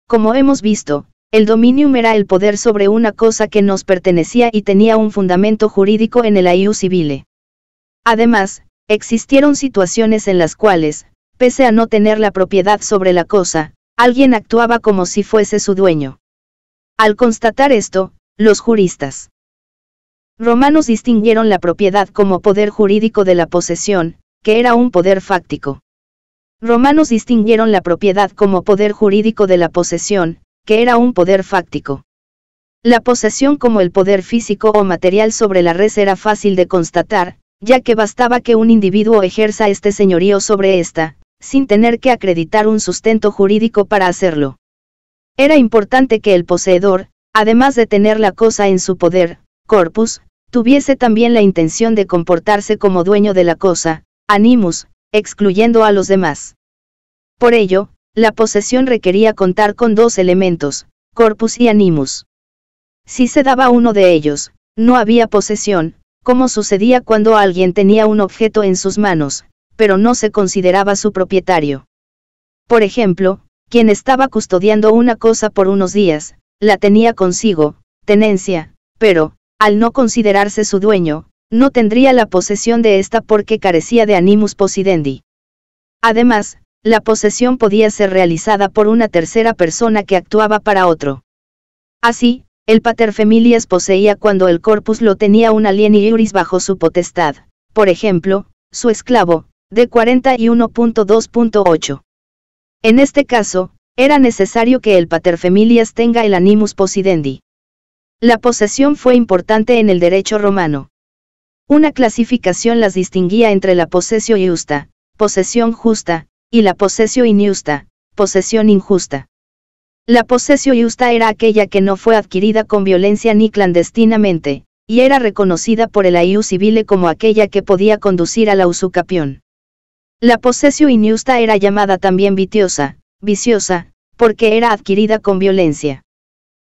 Como hemos visto, el dominium era el poder sobre una cosa que nos pertenecía y tenía un fundamento jurídico en el aiu civile. Además, Existieron situaciones en las cuales, pese a no tener la propiedad sobre la cosa, alguien actuaba como si fuese su dueño. Al constatar esto, los juristas romanos distinguieron la propiedad como poder jurídico de la posesión, que era un poder fáctico. Romanos distinguieron la propiedad como poder jurídico de la posesión, que era un poder fáctico. La posesión como el poder físico o material sobre la res era fácil de constatar, ya que bastaba que un individuo ejerza este señorío sobre ésta, sin tener que acreditar un sustento jurídico para hacerlo. Era importante que el poseedor, además de tener la cosa en su poder, corpus, tuviese también la intención de comportarse como dueño de la cosa, animus, excluyendo a los demás. Por ello, la posesión requería contar con dos elementos, corpus y animus. Si se daba uno de ellos, no había posesión, como sucedía cuando alguien tenía un objeto en sus manos, pero no se consideraba su propietario. Por ejemplo, quien estaba custodiando una cosa por unos días, la tenía consigo, tenencia, pero, al no considerarse su dueño, no tendría la posesión de ésta porque carecía de animus possidendi. Además, la posesión podía ser realizada por una tercera persona que actuaba para otro. Así, el paterfamilias poseía cuando el corpus lo tenía un alien iuris bajo su potestad, por ejemplo, su esclavo, de 41.2.8. En este caso, era necesario que el paterfamilias tenga el animus possidendi. La posesión fue importante en el derecho romano. Una clasificación las distinguía entre la posesio iusta, posesión justa, y la posesio injusta, posesión injusta. La posesio iusta era aquella que no fue adquirida con violencia ni clandestinamente, y era reconocida por el ius civile como aquella que podía conducir a la usucapión. La posesio inusta era llamada también vitiosa, viciosa, porque era adquirida con violencia.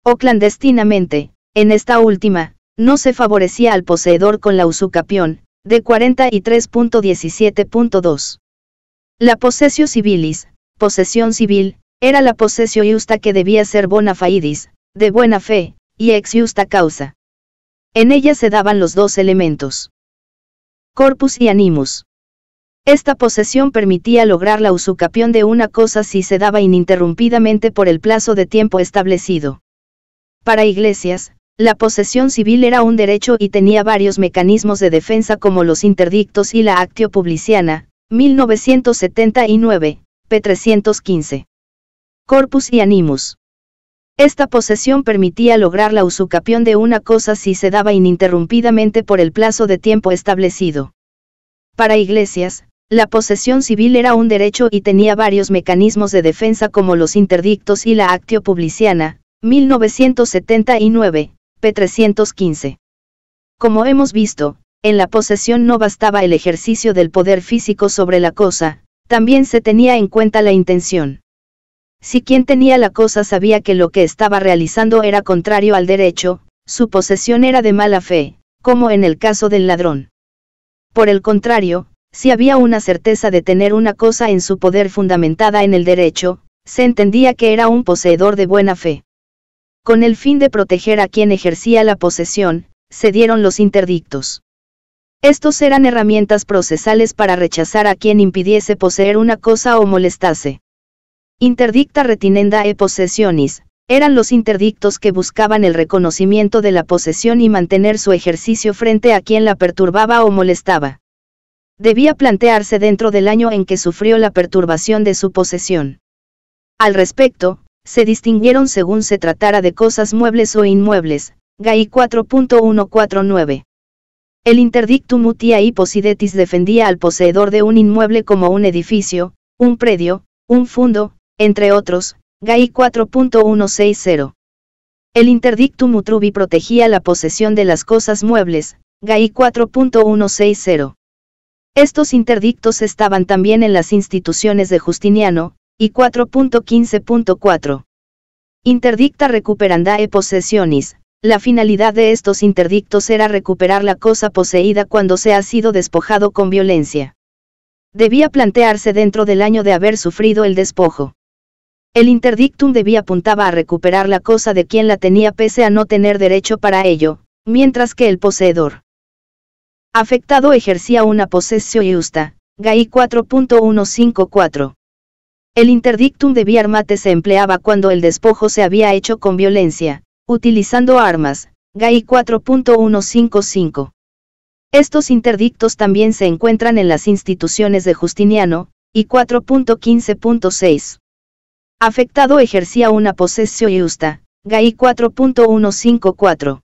O clandestinamente, en esta última, no se favorecía al poseedor con la usucapión, de 43.17.2. La posesio civilis, posesión civil, era la posesio justa que debía ser bona faidis, de buena fe, y ex justa causa. En ella se daban los dos elementos. Corpus y animus. Esta posesión permitía lograr la usucapión de una cosa si se daba ininterrumpidamente por el plazo de tiempo establecido. Para iglesias, la posesión civil era un derecho y tenía varios mecanismos de defensa como los interdictos y la actio publiciana, 1979, p. 315 corpus y animus. Esta posesión permitía lograr la usucapión de una cosa si se daba ininterrumpidamente por el plazo de tiempo establecido. Para iglesias, la posesión civil era un derecho y tenía varios mecanismos de defensa como los interdictos y la actio publiciana, 1979, p. 315. Como hemos visto, en la posesión no bastaba el ejercicio del poder físico sobre la cosa, también se tenía en cuenta la intención. Si quien tenía la cosa sabía que lo que estaba realizando era contrario al derecho, su posesión era de mala fe, como en el caso del ladrón. Por el contrario, si había una certeza de tener una cosa en su poder fundamentada en el derecho, se entendía que era un poseedor de buena fe. Con el fin de proteger a quien ejercía la posesión, se dieron los interdictos. Estos eran herramientas procesales para rechazar a quien impidiese poseer una cosa o molestase. Interdicta retinenda e possessionis, eran los interdictos que buscaban el reconocimiento de la posesión y mantener su ejercicio frente a quien la perturbaba o molestaba. Debía plantearse dentro del año en que sufrió la perturbación de su posesión. Al respecto, se distinguieron según se tratara de cosas muebles o inmuebles, GAI 4.149. El interdictum utia posidetis defendía al poseedor de un inmueble como un edificio, un predio, un fundo, entre otros, GAI 4.160. El interdictum utrubi protegía la posesión de las cosas muebles, GAI 4.160. Estos interdictos estaban también en las instituciones de Justiniano, y 4.15.4. Interdicta e possessionis. La finalidad de estos interdictos era recuperar la cosa poseída cuando se ha sido despojado con violencia. Debía plantearse dentro del año de haber sufrido el despojo. El interdictum de apuntaba a recuperar la cosa de quien la tenía pese a no tener derecho para ello, mientras que el poseedor afectado ejercía una posesio justa, GAI 4.154. El interdictum de vía armate se empleaba cuando el despojo se había hecho con violencia, utilizando armas, GAI 4.155. Estos interdictos también se encuentran en las instituciones de Justiniano, y 4.15.6 afectado ejercía una posesio iusta, GAI 4.154.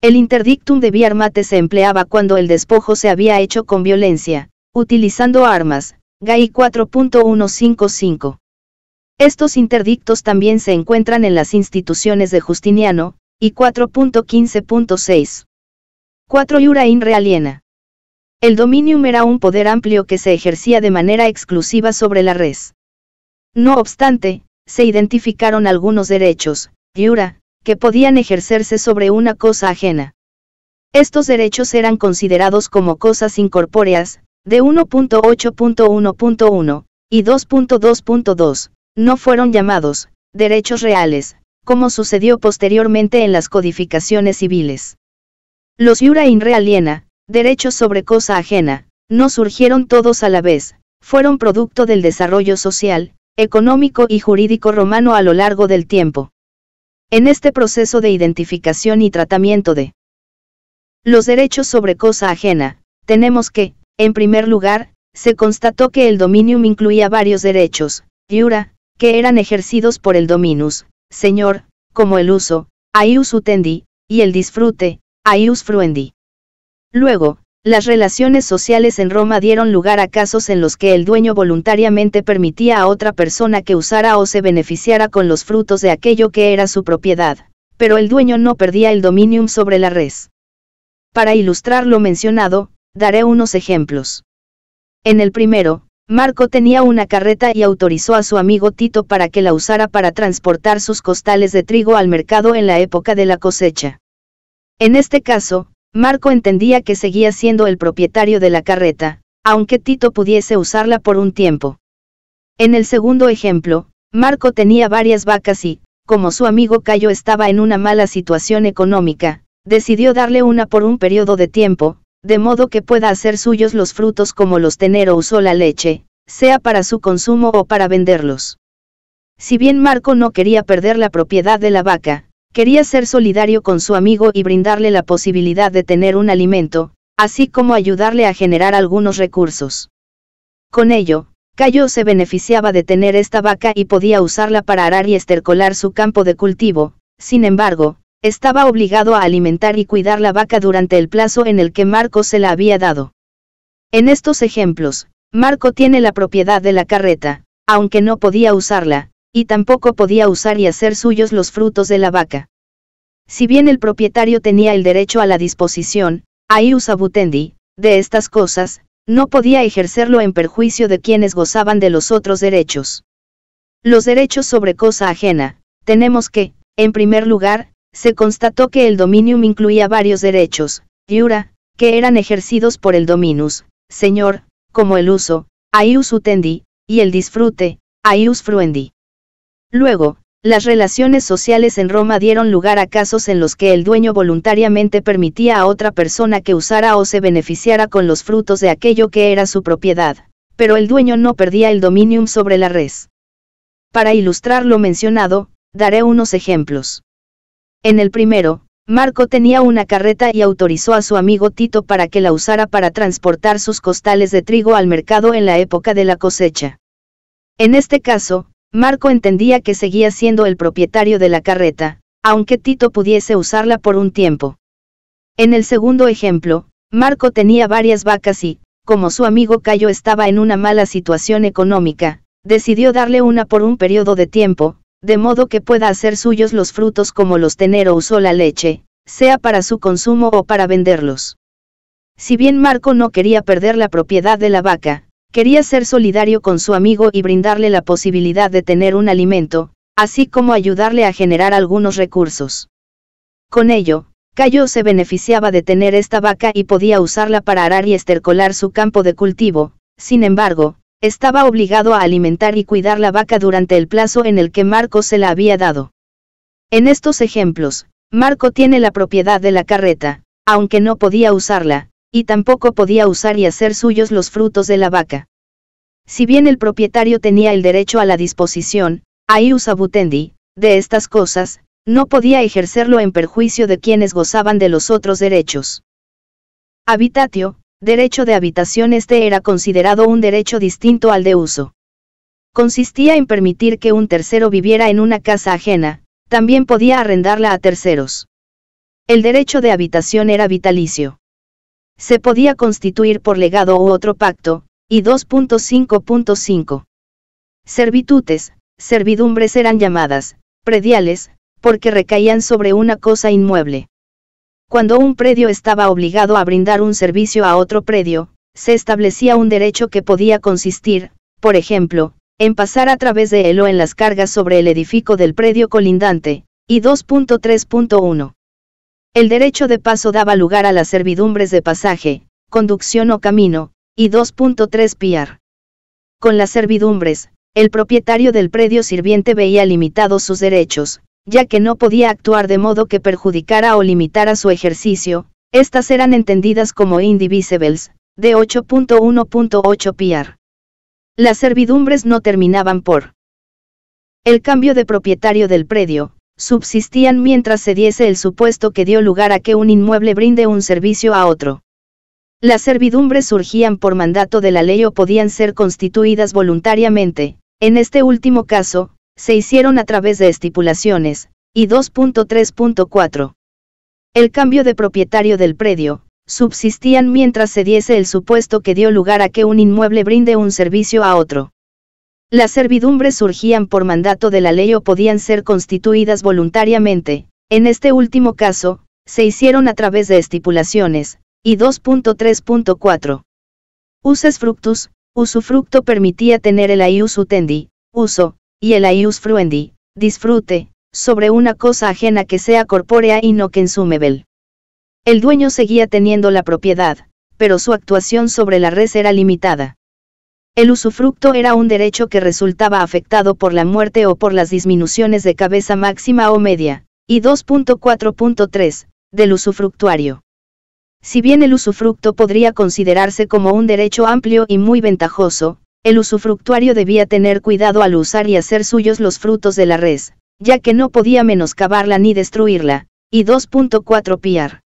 El interdictum de Biarmate armate se empleaba cuando el despojo se había hecho con violencia, utilizando armas, GAI 4.155. Estos interdictos también se encuentran en las instituciones de Justiniano, y 4.15.6. 4. Iura realiena. El dominium era un poder amplio que se ejercía de manera exclusiva sobre la res. No obstante, se identificaron algunos derechos, yura, que podían ejercerse sobre una cosa ajena. Estos derechos eran considerados como cosas incorpóreas, de 1.8.1.1 y 2.2.2, no fueron llamados derechos reales, como sucedió posteriormente en las codificaciones civiles. Los yura in realiena, derechos sobre cosa ajena, no surgieron todos a la vez, fueron producto del desarrollo social, económico y jurídico romano a lo largo del tiempo. En este proceso de identificación y tratamiento de los derechos sobre cosa ajena, tenemos que, en primer lugar, se constató que el dominium incluía varios derechos, iura, que eran ejercidos por el dominus, señor, como el uso, aius utendi, y el disfrute, aius fruendi. Luego, las relaciones sociales en Roma dieron lugar a casos en los que el dueño voluntariamente permitía a otra persona que usara o se beneficiara con los frutos de aquello que era su propiedad, pero el dueño no perdía el dominium sobre la res. Para ilustrar lo mencionado, daré unos ejemplos. En el primero, Marco tenía una carreta y autorizó a su amigo Tito para que la usara para transportar sus costales de trigo al mercado en la época de la cosecha. En este caso, Marco entendía que seguía siendo el propietario de la carreta, aunque Tito pudiese usarla por un tiempo. En el segundo ejemplo, Marco tenía varias vacas y, como su amigo Cayo estaba en una mala situación económica, decidió darle una por un periodo de tiempo, de modo que pueda hacer suyos los frutos como los tener o usó la leche, sea para su consumo o para venderlos. Si bien Marco no quería perder la propiedad de la vaca, Quería ser solidario con su amigo y brindarle la posibilidad de tener un alimento, así como ayudarle a generar algunos recursos. Con ello, Cayo se beneficiaba de tener esta vaca y podía usarla para arar y estercolar su campo de cultivo, sin embargo, estaba obligado a alimentar y cuidar la vaca durante el plazo en el que Marco se la había dado. En estos ejemplos, Marco tiene la propiedad de la carreta, aunque no podía usarla, y tampoco podía usar y hacer suyos los frutos de la vaca. Si bien el propietario tenía el derecho a la disposición, Aius Abutendi, de estas cosas, no podía ejercerlo en perjuicio de quienes gozaban de los otros derechos. Los derechos sobre cosa ajena, tenemos que, en primer lugar, se constató que el dominium incluía varios derechos, iura, que eran ejercidos por el dominus, señor, como el uso, aius utendi, y el disfrute, aius fruendi. Luego, las relaciones sociales en Roma dieron lugar a casos en los que el dueño voluntariamente permitía a otra persona que usara o se beneficiara con los frutos de aquello que era su propiedad, pero el dueño no perdía el dominium sobre la res. Para ilustrar lo mencionado, daré unos ejemplos. En el primero, Marco tenía una carreta y autorizó a su amigo Tito para que la usara para transportar sus costales de trigo al mercado en la época de la cosecha. En este caso, Marco entendía que seguía siendo el propietario de la carreta, aunque Tito pudiese usarla por un tiempo. En el segundo ejemplo, Marco tenía varias vacas y, como su amigo Cayo estaba en una mala situación económica, decidió darle una por un periodo de tiempo, de modo que pueda hacer suyos los frutos como los tener o usó la leche, sea para su consumo o para venderlos. Si bien Marco no quería perder la propiedad de la vaca, Quería ser solidario con su amigo y brindarle la posibilidad de tener un alimento, así como ayudarle a generar algunos recursos. Con ello, Cayo se beneficiaba de tener esta vaca y podía usarla para arar y estercolar su campo de cultivo, sin embargo, estaba obligado a alimentar y cuidar la vaca durante el plazo en el que Marco se la había dado. En estos ejemplos, Marco tiene la propiedad de la carreta, aunque no podía usarla, y tampoco podía usar y hacer suyos los frutos de la vaca. Si bien el propietario tenía el derecho a la disposición, usa butendi de estas cosas, no podía ejercerlo en perjuicio de quienes gozaban de los otros derechos. Habitatio, derecho de habitación este era considerado un derecho distinto al de uso. Consistía en permitir que un tercero viviera en una casa ajena, también podía arrendarla a terceros. El derecho de habitación era vitalicio se podía constituir por legado u otro pacto, y 2.5.5. Servitudes, servidumbres eran llamadas, prediales, porque recaían sobre una cosa inmueble. Cuando un predio estaba obligado a brindar un servicio a otro predio, se establecía un derecho que podía consistir, por ejemplo, en pasar a través de él o en las cargas sobre el edificio del predio colindante, y 2.3.1. El derecho de paso daba lugar a las servidumbres de pasaje, conducción o camino, y 2.3 piar. Con las servidumbres, el propietario del predio sirviente veía limitados sus derechos, ya que no podía actuar de modo que perjudicara o limitara su ejercicio, estas eran entendidas como indivisibles, de 8.1.8 piar. Las servidumbres no terminaban por el cambio de propietario del predio, subsistían mientras se diese el supuesto que dio lugar a que un inmueble brinde un servicio a otro. Las servidumbres surgían por mandato de la ley o podían ser constituidas voluntariamente, en este último caso, se hicieron a través de estipulaciones, y 2.3.4. El cambio de propietario del predio, subsistían mientras se diese el supuesto que dio lugar a que un inmueble brinde un servicio a otro. Las servidumbres surgían por mandato de la ley o podían ser constituidas voluntariamente, en este último caso, se hicieron a través de estipulaciones, y 2.3.4. Uses fructus, usufructo permitía tener el aius utendi, uso, y el aius fruendi, disfrute, sobre una cosa ajena que sea corpórea y no que consumebel. El dueño seguía teniendo la propiedad, pero su actuación sobre la res era limitada. El usufructo era un derecho que resultaba afectado por la muerte o por las disminuciones de cabeza máxima o media, y 2.4.3, del usufructuario. Si bien el usufructo podría considerarse como un derecho amplio y muy ventajoso, el usufructuario debía tener cuidado al usar y hacer suyos los frutos de la res, ya que no podía menoscabarla ni destruirla, y 2.4 piar.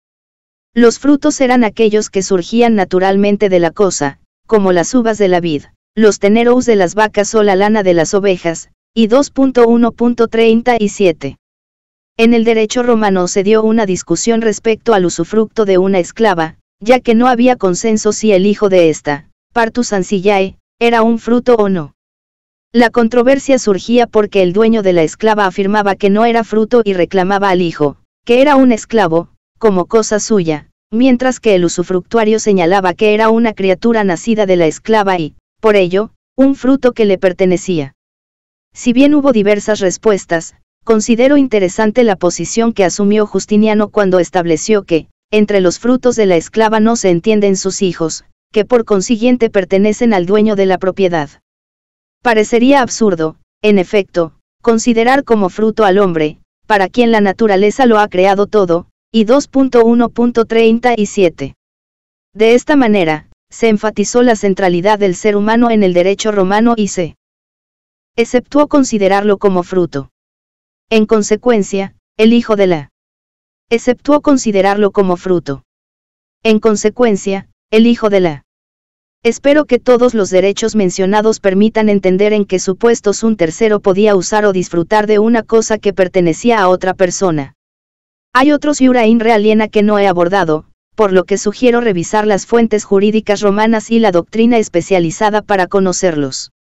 Los frutos eran aquellos que surgían naturalmente de la cosa, como las uvas de la vid, los teneros de las vacas o la lana de las ovejas, y 2.1.37. En el derecho romano se dio una discusión respecto al usufructo de una esclava, ya que no había consenso si el hijo de esta, Partus ancillae, era un fruto o no. La controversia surgía porque el dueño de la esclava afirmaba que no era fruto y reclamaba al hijo, que era un esclavo, como cosa suya, mientras que el usufructuario señalaba que era una criatura nacida de la esclava y, por ello, un fruto que le pertenecía. Si bien hubo diversas respuestas, considero interesante la posición que asumió Justiniano cuando estableció que, entre los frutos de la esclava no se entienden sus hijos, que por consiguiente pertenecen al dueño de la propiedad. Parecería absurdo, en efecto, considerar como fruto al hombre, para quien la naturaleza lo ha creado todo, y 2.1.37. De esta manera, se enfatizó la centralidad del ser humano en el derecho romano y se exceptuó considerarlo como fruto. En consecuencia, el hijo de la exceptuó considerarlo como fruto. En consecuencia, el hijo de la Espero que todos los derechos mencionados permitan entender en qué supuestos un tercero podía usar o disfrutar de una cosa que pertenecía a otra persona. Hay otros yuraín realiena que no he abordado, por lo que sugiero revisar las fuentes jurídicas romanas y la doctrina especializada para conocerlos.